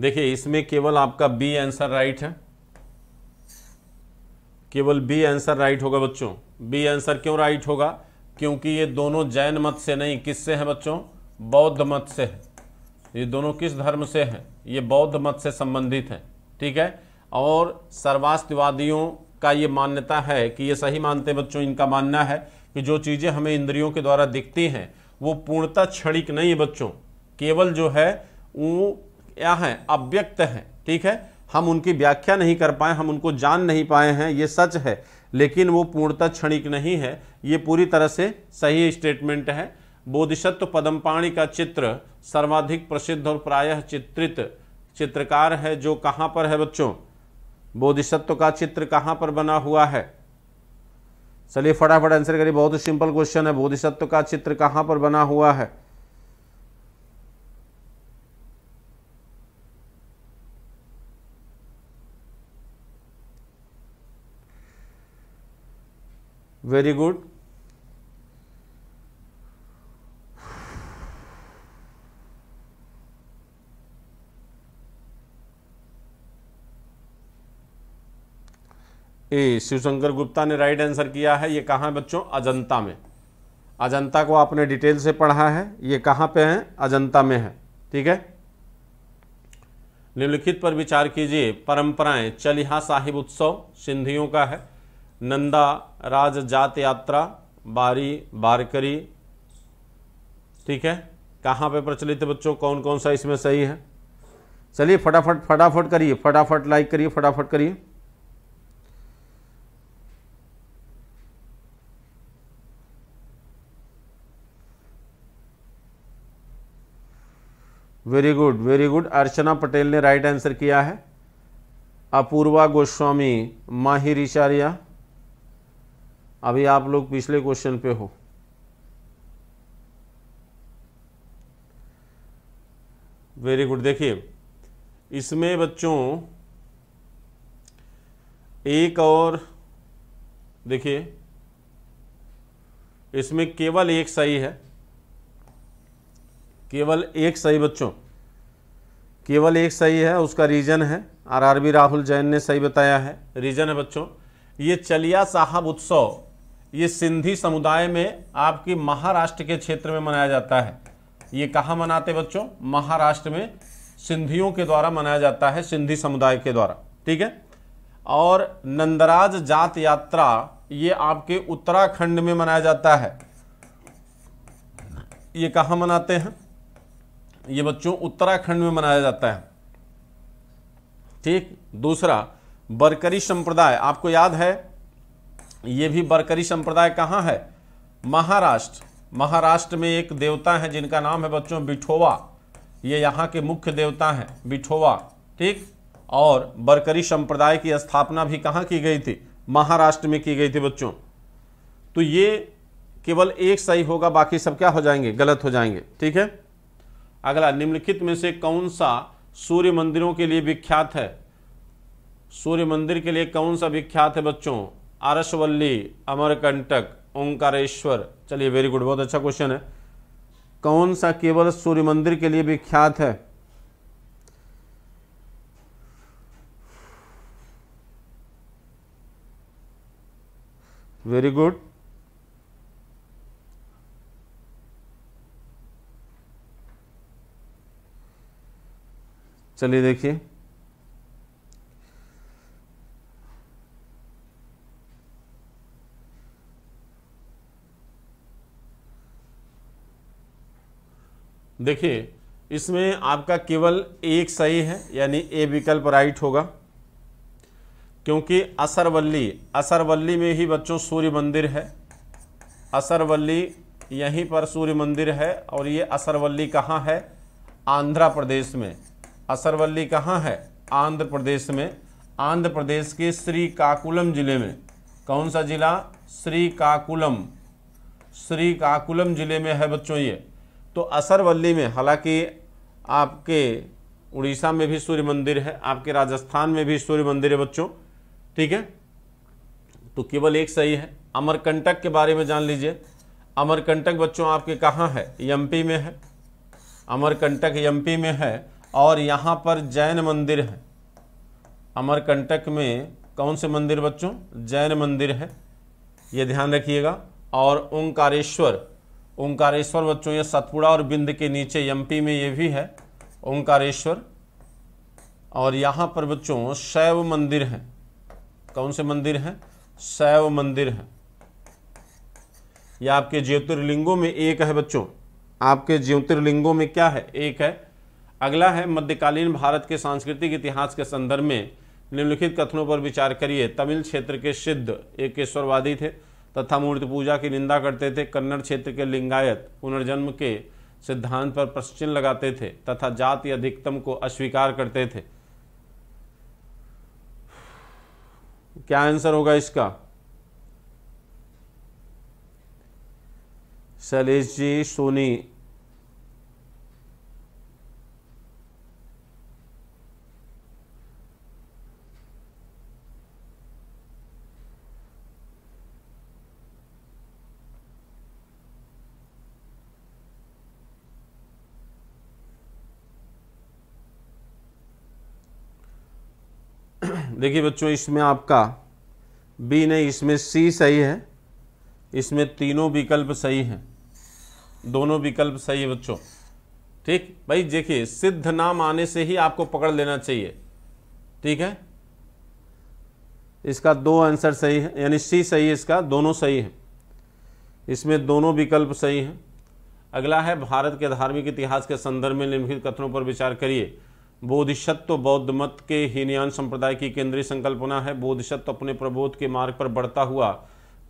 देखिए इसमें केवल आपका बी आंसर राइट है केवल बी आंसर राइट होगा बच्चों बी आंसर क्यों राइट होगा क्योंकि ये दोनों जैन मत से नहीं किससे हैं बच्चों बौद्ध मत से है ये दोनों किस धर्म से हैं ये बौद्ध मत से संबंधित हैं ठीक है और सर्वास्तवादियों का ये मान्यता है कि ये सही मानते बच्चों इनका मानना है कि जो चीज़ें हमें इंद्रियों के द्वारा दिखती हैं वो पूर्णतः क्षणिक नहीं है बच्चों केवल जो है वो क्या है अव्यक्त है ठीक है हम उनकी व्याख्या नहीं कर पाए हम उनको जान नहीं पाए हैं ये सच है लेकिन वो पूर्णतः क्षणिक नहीं है ये पूरी तरह से सही स्टेटमेंट है बोधिशत्व पदमपाणी का चित्र सर्वाधिक प्रसिद्ध और प्रायः चित्रित चित्रकार है जो कहाँ पर है बच्चों बोधिशत्व का चित्र कहाँ पर बना हुआ है चलिए फटाफट आंसर करिए बहुत सिंपल क्वेश्चन है बोधिसत्व का चित्र कहाँ पर बना हुआ है very good A Shivshankar Gupta ने राइट आंसर किया है ये कहाँ बच्चों अजंता में अजंता को आपने डिटेल से पढ़ा है ये कहाँ पे है अजंता में है ठीक है निम्नलिखित पर विचार कीजिए परंपराएं चलिहा साहिब उत्सव सिंधियों का है नंदा राज जात यात्रा बारी बारकरी ठीक है कहाँ पे प्रचलित है बच्चों कौन कौन सा इसमें सही है चलिए फटाफट फटाफट करिए फटाफट लाइक करिए फटाफट करिए very good very good Archana Patel ने राइट आंसर किया है अपूर्वा गोस्वामी माहिर इशारिया अभी आप लोग पिछले क्वेश्चन पे हो वेरी गुड देखिए इसमें बच्चों एक और देखिए इसमें केवल एक सही है केवल एक सही बच्चों केवल एक सही है उसका रीजन है आरआरबी राहुल जैन ने सही बताया है रीजन है बच्चों ये चलिया साहब उत्सव ये सिंधी समुदाय में आपके महाराष्ट्र के क्षेत्र में मनाया जाता है ये कहाँ मनाते बच्चों महाराष्ट्र में सिंधियों के द्वारा मनाया जाता है सिंधी समुदाय के द्वारा ठीक है और नंदराज जात यात्रा ये आपके उत्तराखंड में मनाया जाता है ये कहाँ मनाते हैं ये बच्चों उत्तराखंड में मनाया जाता है ठीक दूसरा बरकरी संप्रदाय आपको याद है ये भी बरकरी संप्रदाय कहाँ है महाराष्ट्र महाराष्ट्र में एक देवता है जिनका नाम है बच्चों बिठोवा ये यहाँ के मुख्य देवता हैं बिठोवा ठीक और बरकरी संप्रदाय की स्थापना भी कहाँ की गई थी महाराष्ट्र में की गई थी बच्चों तो ये केवल एक सही होगा बाकी सब क्या हो जाएंगे गलत हो जाएंगे ठीक है अगला निम्नलिखित में से कौन सा सूर्य मंदिरों के लिए विख्यात है सूर्य मंदिर के लिए कौन सा विख्यात है बच्चों आरसवल्ली अमरकंटक ओंकारेश्वर चलिए वेरी गुड बहुत अच्छा क्वेश्चन है कौन सा केवल सूर्य मंदिर के लिए विख्यात है वेरी गुड चलिए देखिए देखिए इसमें आपका केवल एक सही है यानी ए विकल्प राइट होगा क्योंकि असरवल्ली असरवल्ली में ही बच्चों सूर्य मंदिर है असरवल्ली यहीं पर सूर्य मंदिर है और ये असरवल्ली कहाँ है आंध्र प्रदेश में असरवल्ली कहाँ है आंध्र प्रदेश में आंध्र प्रदेश के श्री काकुलम जिले में कौन सा जिला श्री काकुलम श्री काकुलम जिले में है बच्चों ये तो असरवल्ली में हालांकि आपके उड़ीसा में भी सूर्य मंदिर है आपके राजस्थान में भी सूर्य मंदिर है बच्चों ठीक है तो केवल एक सही है अमरकंटक के बारे में जान लीजिए अमरकंटक बच्चों आपके कहाँ है एमपी में है अमरकंटक एमपी में है और यहाँ पर जैन मंदिर है अमरकंटक में कौन से मंदिर बच्चों जैन मंदिर है ये ध्यान रखिएगा और ओंकारेश्वर ओंकारेश्वर बच्चों ये सतपुड़ा और बिंद के नीचे एमपी में ये भी है ओंकारेश्वर और यहाँ पर बच्चों शैव मंदिर हैं कौन से मंदिर हैं शैव मंदिर हैं यह आपके ज्योतिर्लिंगों में एक है बच्चों आपके ज्योतिर्लिंगों में क्या है एक है अगला है मध्यकालीन भारत के सांस्कृतिक इतिहास के संदर्भ में निम्नलिखित कथनों पर विचार करिए तमिल क्षेत्र के सिद्ध एकेश्वरवादी थे तथा मूर्ति पूजा की निंदा करते थे कन्नड़ क्षेत्र के लिंगायत पुनर्जन्म के सिद्धांत पर प्रश्न लगाते थे तथा जाति अधिकतम को अस्वीकार करते थे क्या आंसर होगा इसका शैलेश जी सोनी देखिए बच्चों इसमें आपका बी नहीं इसमें सी सही है इसमें तीनों विकल्प सही हैं दोनों विकल्प सही है बच्चों ठीक भाई देखिए सिद्ध नाम आने से ही आपको पकड़ लेना चाहिए ठीक है इसका दो आंसर सही है यानी सी सही है इसका दोनों सही है इसमें दोनों विकल्प सही हैं अगला है भारत के धार्मिक इतिहास के संदर्भ में निम्नलिखित कथनों पर विचार करिए बोधिसत्व बौद्ध मत के हीनयान संप्रदाय की केंद्रीय संकल्पना है बोधिसत्व अपने प्रबोध के मार्ग पर बढ़ता हुआ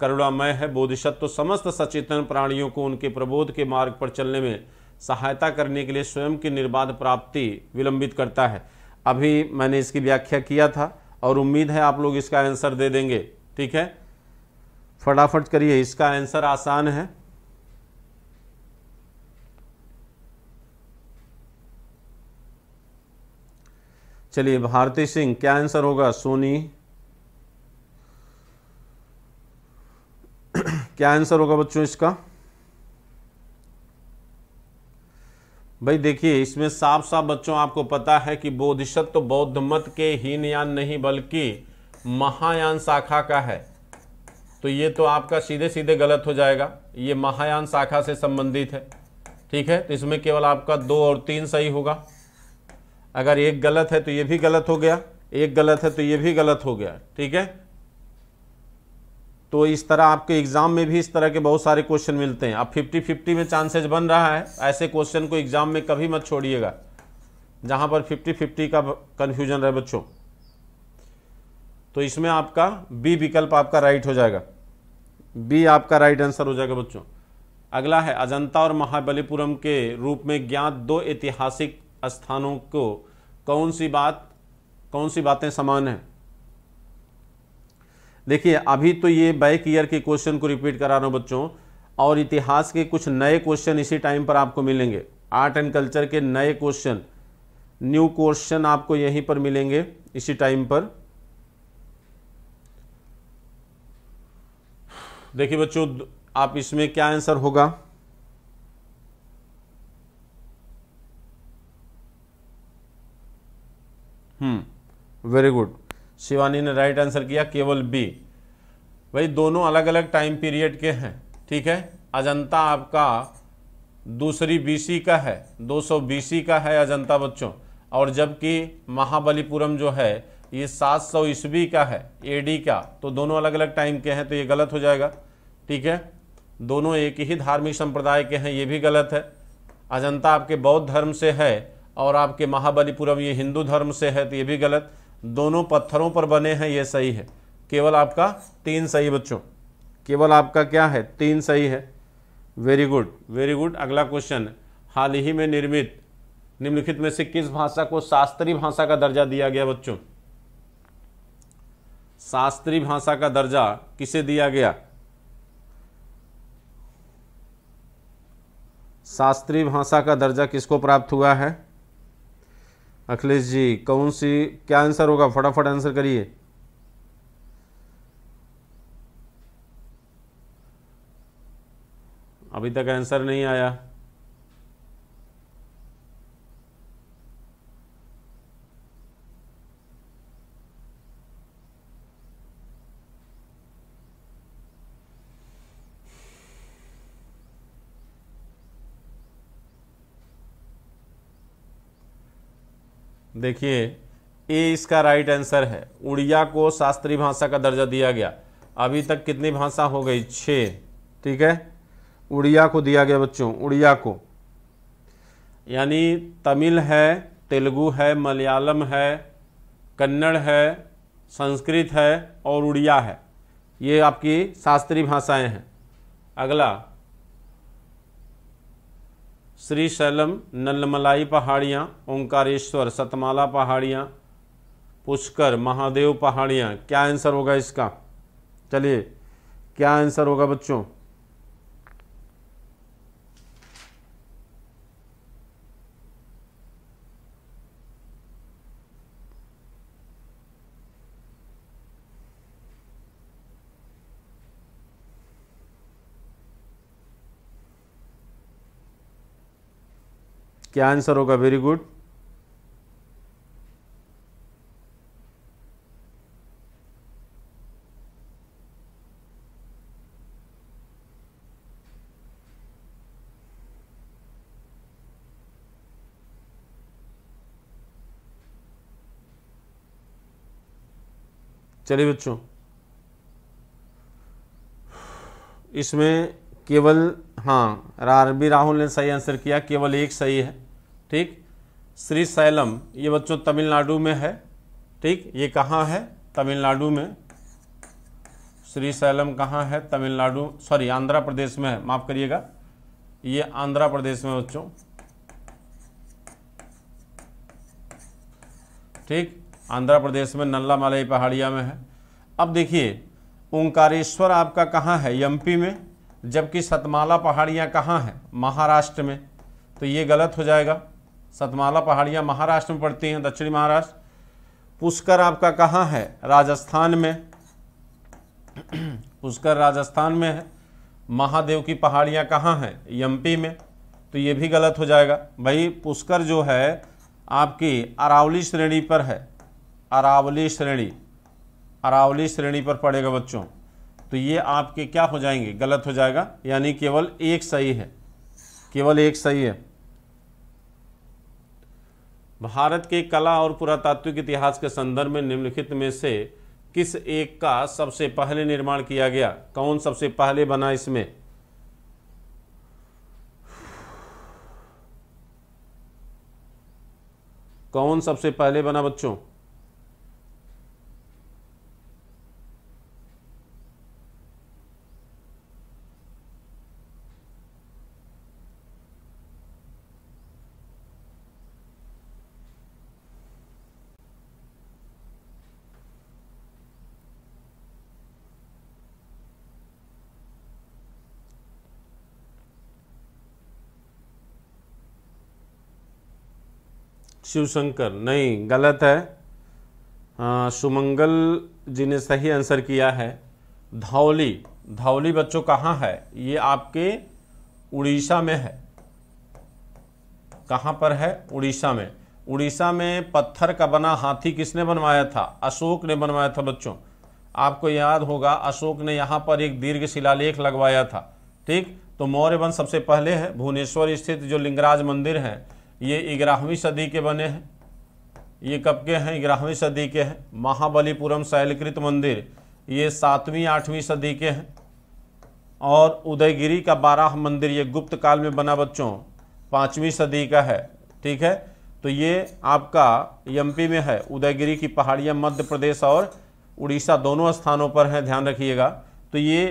करुणामय है बोधिसत्व समस्त सचेतन प्राणियों को उनके प्रबोध के मार्ग पर चलने में सहायता करने के लिए स्वयं की निर्बाध प्राप्ति विलंबित करता है अभी मैंने इसकी व्याख्या किया था और उम्मीद है आप लोग इसका आंसर दे देंगे ठीक है फटाफट करिए इसका आंसर आसान है चलिए भारती सिंह क्या आंसर होगा सोनी क्या आंसर होगा बच्चों इसका भाई देखिए इसमें साफ साफ बच्चों आपको पता है कि बोधिसत्व तो बौद्ध मत के हीनयान नहीं बल्कि महायान शाखा का है तो ये तो आपका सीधे सीधे गलत हो जाएगा ये महायान शाखा से संबंधित है ठीक है तो इसमें केवल आपका दो और तीन सही होगा अगर एक गलत है तो ये भी गलत हो गया एक गलत है तो ये भी गलत हो गया ठीक है तो इस तरह आपके एग्ज़ाम में भी इस तरह के बहुत सारे क्वेश्चन मिलते हैं अब फिफ्टी फिफ्टी में चांसेज बन रहा है ऐसे क्वेश्चन को एग्ज़ाम में कभी मत छोड़िएगा जहां पर फिफ्टी फिफ्टी का कन्फ्यूजन रहे बच्चों तो इसमें आपका बी विकल्प आपका राइट हो जाएगा बी आपका राइट आंसर हो जाएगा बच्चों अगला है अजंता और महाबलीपुरम के रूप में ज्ञात दो ऐतिहासिक स्थानों को कौन सी बात कौन सी बातें समान हैं देखिए अभी तो ये बैक ईयर के क्वेश्चन को रिपीट करा रहा हूं बच्चों और इतिहास के कुछ नए क्वेश्चन इसी टाइम पर आपको मिलेंगे आर्ट एंड कल्चर के नए क्वेश्चन न्यू क्वेश्चन आपको यहीं पर मिलेंगे इसी टाइम पर देखिए बच्चों आप इसमें क्या आंसर होगा वेरी हम्म, गुड शिवानी ने राइट आंसर किया केवल बी भाई दोनों अलग अलग टाइम पीरियड के हैं ठीक है अजंता आपका दूसरी बीसी का है 200 बीसी का है अजंता बच्चों और जबकि महाबलीपुरम जो है ये 700 सौ ईस्वी का है एडी का तो दोनों अलग अलग टाइम के हैं तो ये गलत हो जाएगा ठीक है दोनों एक ही धार्मिक संप्रदाय के हैं ये भी गलत है अजंता आपके बौद्ध धर्म से है और आपके महाबलीपुरम ये हिंदू धर्म से है तो ये भी गलत दोनों पत्थरों पर बने हैं ये सही है केवल आपका तीन सही बच्चों केवल आपका क्या है तीन सही है वेरी गुड वेरी गुड अगला क्वेश्चन हाल ही में निर्मित निम्नलिखित में से किस भाषा को शास्त्रीय भाषा का दर्जा दिया गया बच्चों शास्त्रीय भाषा का दर्जा किसे दिया गया शास्त्रीय भाषा का दर्जा किसको प्राप्त हुआ है अखिलेश जी कौन सी क्या आंसर होगा फटाफट आंसर करिए अभी तक आंसर नहीं आया देखिए ए इसका राइट आंसर है उड़िया को शास्त्रीय भाषा का दर्जा दिया गया अभी तक कितनी भाषा हो गई छः ठीक है उड़िया को दिया गया बच्चों उड़िया को यानी तमिल है तेलुगु है मलयालम है कन्नड़ है संस्कृत है और उड़िया है ये आपकी शास्त्रीय भाषाएं हैं अगला श्री शैलम नलमलाई पहाड़ियाँ ओंकारेश्वर सतमाला पहाड़ियाँ पुष्कर महादेव पहाड़ियाँ क्या आंसर होगा इसका चलिए क्या आंसर होगा बच्चों क्या आंसर होगा वेरी गुड चलिए बच्चों इसमें केवल हाँ आर बी राहुल ने सही आंसर किया केवल एक सही है ठीक श्री सैलम ये बच्चों तमिलनाडु में है ठीक ये कहाँ है तमिलनाडु में श्री सैलम कहाँ है तमिलनाडु सॉरी आंध्र प्रदेश में है माफ़ करिएगा ये आंध्र प्रदेश में बच्चों ठीक आंध्र प्रदेश में नल्ला मलाई पहाड़िया में है अब देखिए ओंकारेश्वर आपका कहाँ है एमपी में जबकि सतमाला पहाड़ियाँ कहाँ हैं महाराष्ट्र में तो ये गलत हो जाएगा सतमाला पहाड़ियाँ महाराष्ट्र में पड़ती हैं दक्षिणी महाराष्ट्र पुष्कर आपका कहाँ है राजस्थान में पुष्कर राजस्थान में है महादेव की पहाड़ियाँ कहाँ हैं यमपी में तो ये भी गलत हो जाएगा भाई पुष्कर जो है आपकी अरावली श्रेणी पर है अरावली श्रेणी अरावली श्रेणी पर पड़ेगा बच्चों तो ये आपके क्या हो जाएंगे गलत हो जाएगा यानी केवल एक सही है केवल एक सही है भारत के कला और पुरातात्विक इतिहास के संदर्भ में निम्नलिखित में से किस एक का सबसे पहले निर्माण किया गया कौन सबसे पहले बना इसमें कौन सबसे पहले बना बच्चों शिवशंकर नहीं गलत है आ, हाँ, सुमंगल जी ने सही आंसर किया है धावली धावली बच्चों कहाँ है ये आपके उड़ीसा में है कहाँ पर है उड़ीसा में उड़ीसा में पत्थर का बना हाथी किसने बनवाया था अशोक ने बनवाया था बच्चों आपको याद होगा अशोक ने यहाँ पर एक दीर्घ शिलालेख लगवाया था ठीक तो मौर्य वंश सबसे पहले है भुवनेश्वर स्थित जो लिंगराज मंदिर है ये ग्यारहवीं सदी के बने हैं ये कब के हैं ग्यारहवीं सदी के हैं महाबलीपुरम शैलकृत मंदिर ये सातवीं आठवीं सदी के हैं और उदयगिरी का बारह मंदिर ये गुप्त काल में बना बच्चों पाँचवीं सदी का है ठीक है तो ये आपका एमपी में है उदयगिरी की पहाड़ियाँ मध्य प्रदेश और उड़ीसा दोनों स्थानों पर हैं ध्यान रखिएगा तो ये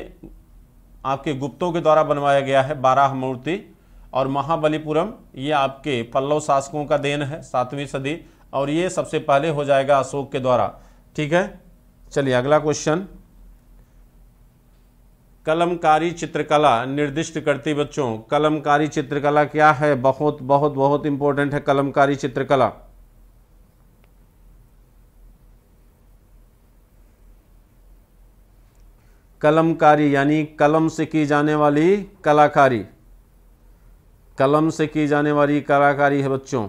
आपके गुप्तों के द्वारा बनवाया गया है बारह मूर्ति और महाबलीपुरम ये आपके पल्लव शासकों का देन है सातवीं सदी और ये सबसे पहले हो जाएगा अशोक के द्वारा ठीक है चलिए अगला क्वेश्चन कलमकारी चित्रकला निर्दिष्ट करती बच्चों कलमकारी चित्रकला क्या है बहुत बहुत बहुत इंपॉर्टेंट है कलमकारी चित्रकला कलमकारी यानी कलम से की जाने वाली कलाकारी कलम से की जाने वाली कलाकारी है बच्चों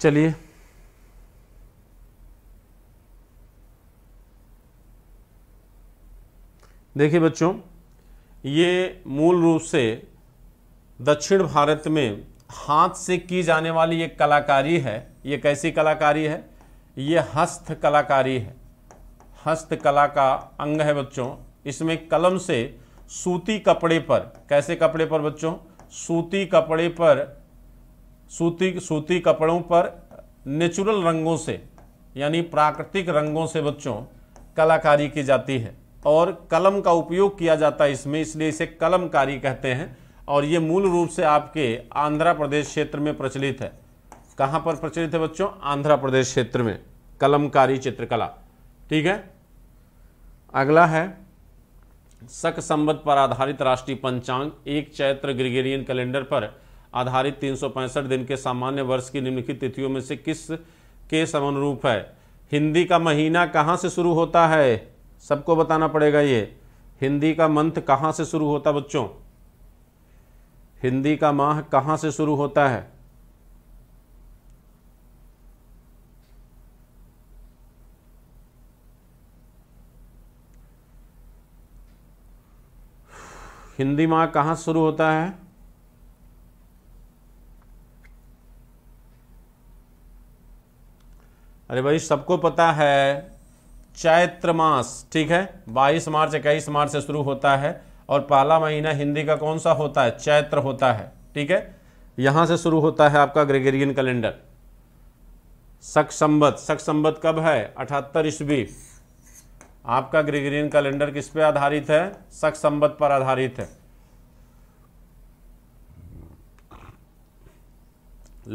चलिए देखिए बच्चों ये मूल रूप से दक्षिण भारत में हाथ से की जाने वाली एक कलाकारी है ये कैसी कलाकारी है ये हस्त कलाकारी है हस्त कला का अंग है बच्चों इसमें कलम से सूती कपड़े पर कैसे कपड़े पर बच्चों सूती कपड़े पर सूती सूती कपड़ों पर नेचुरल रंगों से यानी प्राकृतिक रंगों से बच्चों कलाकारी की जाती है और कलम का उपयोग किया जाता है इसमें इसलिए इसे कलमकारी कहते हैं और ये मूल रूप से आपके आंध्र प्रदेश क्षेत्र में प्रचलित है कहां पर प्रचलित है बच्चों आंध्र प्रदेश क्षेत्र में कलमकारी चित्रकला ठीक है अगला है सक संबद्ध पर आधारित राष्ट्रीय पंचांग एक चैत्र ग्रिगेरियन कैलेंडर पर आधारित तीन दिन के सामान्य वर्ष की निम्नलिखित तिथियों में से किस के समानुरूप है हिंदी का महीना कहां से शुरू होता है सबको बताना पड़ेगा ये हिंदी का मंथ कहां से शुरू होता बच्चों हिंदी का माह कहां से शुरू होता है हिंदी माह कहाँ शुरू होता है अरे भाई सबको पता है चैत्र मास ठीक है 22 मार्च इक्कीस मार्च से शुरू होता है और पहला महीना हिंदी का कौन सा होता है चैत्र होता है ठीक है यहाँ से शुरू होता है आपका ग्रेगेरियन कैलेंडर सख संबत सक संबत कब है अठहत्तर ईस्वी आपका ग्रेगरियन कैलेंडर किस पे आधारित है सख संबत पर आधारित है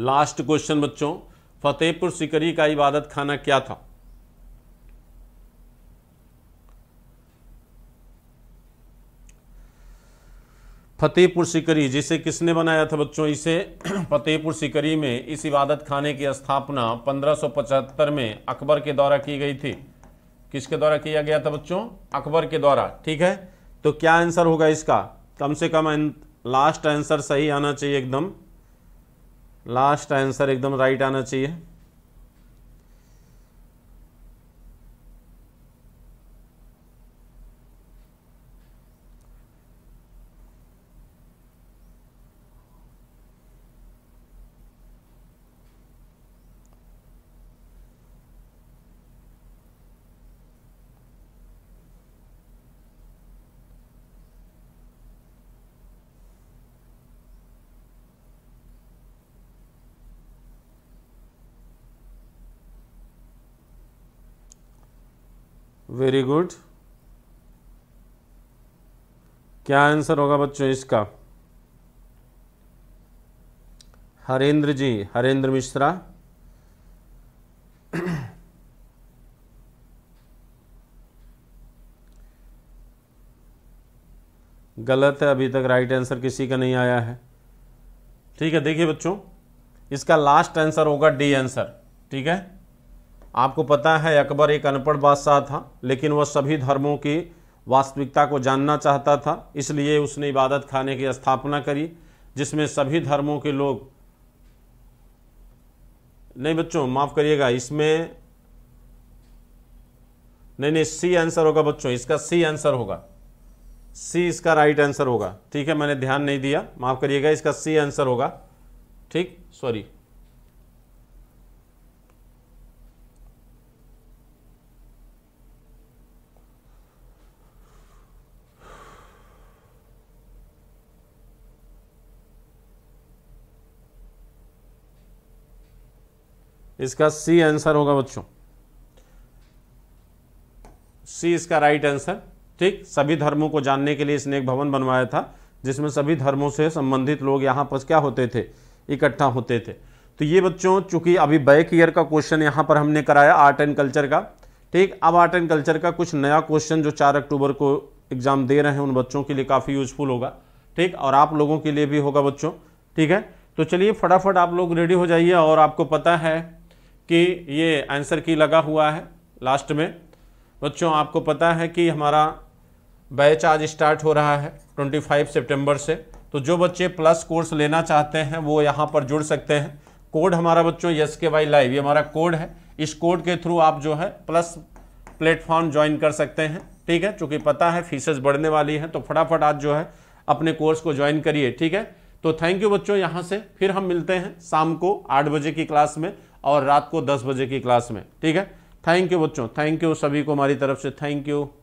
लास्ट क्वेश्चन बच्चों फतेहपुर सिकरी का इबादत खाना क्या था फतेहपुर सिकरी जिसे किसने बनाया था बच्चों इसे फतेहपुर सिकरी में इस इबादत खाने की स्थापना 1575 में अकबर के द्वारा की गई थी किसके द्वारा किया गया था बच्चों अकबर के द्वारा ठीक है तो क्या आंसर होगा इसका कम से कम लास्ट आंसर सही आना चाहिए एकदम लास्ट आंसर एकदम राइट आना चाहिए वेरी गुड क्या आंसर होगा बच्चों इसका हरेंद्र जी हरेंद्र मिश्रा गलत है अभी तक राइट आंसर किसी का नहीं आया है ठीक है देखिए बच्चों इसका लास्ट आंसर होगा डी आंसर ठीक है आपको पता है अकबर एक अनपढ़ बादशाह था लेकिन वह सभी धर्मों की वास्तविकता को जानना चाहता था इसलिए उसने इबादत खाने की स्थापना करी जिसमें सभी धर्मों के लोग नहीं बच्चों माफ़ करिएगा इसमें नहीं नहीं सी आंसर होगा बच्चों इसका सी आंसर होगा सी इसका राइट आंसर होगा ठीक है मैंने ध्यान नहीं दिया माफ़ करिएगा इसका सी आंसर होगा ठीक सॉरी इसका सी आंसर होगा बच्चों सी इसका राइट आंसर ठीक सभी धर्मों को जानने के लिए इसने एक भवन बनवाया था जिसमें सभी धर्मों से संबंधित लोग यहां पर क्या होते थे इकट्ठा होते थे तो ये बच्चों चूंकि अभी बैक ईयर का क्वेश्चन यहां पर हमने कराया आर्ट एंड कल्चर का ठीक अब आर्ट एंड कल्चर का कुछ नया क्वेश्चन जो चार अक्टूबर को एग्जाम दे रहे हैं उन बच्चों के लिए काफ़ी यूजफुल होगा ठीक और आप लोगों के लिए भी होगा बच्चों ठीक है तो चलिए फटाफट आप लोग रेडी हो जाइए और आपको पता है कि ये आंसर की लगा हुआ है लास्ट में बच्चों आपको पता है कि हमारा बैच आज स्टार्ट हो रहा है 25 सितंबर से तो जो बच्चे प्लस कोर्स लेना चाहते हैं वो यहाँ पर जुड़ सकते हैं कोड हमारा बच्चों यस के वाई लाइव ये हमारा कोड है इस कोड के थ्रू आप जो है प्लस प्लेटफॉर्म ज्वाइन कर सकते हैं ठीक है चूँकि पता है फीसेस बढ़ने वाली हैं तो फटाफट आज जो है अपने कोर्स को ज्वाइन करिए ठीक है तो थैंक यू बच्चों यहाँ से फिर हम मिलते हैं शाम को आठ बजे की क्लास में और रात को दस बजे की क्लास में ठीक है थैंक यू बच्चों थैंक यू सभी को हमारी तरफ से थैंक यू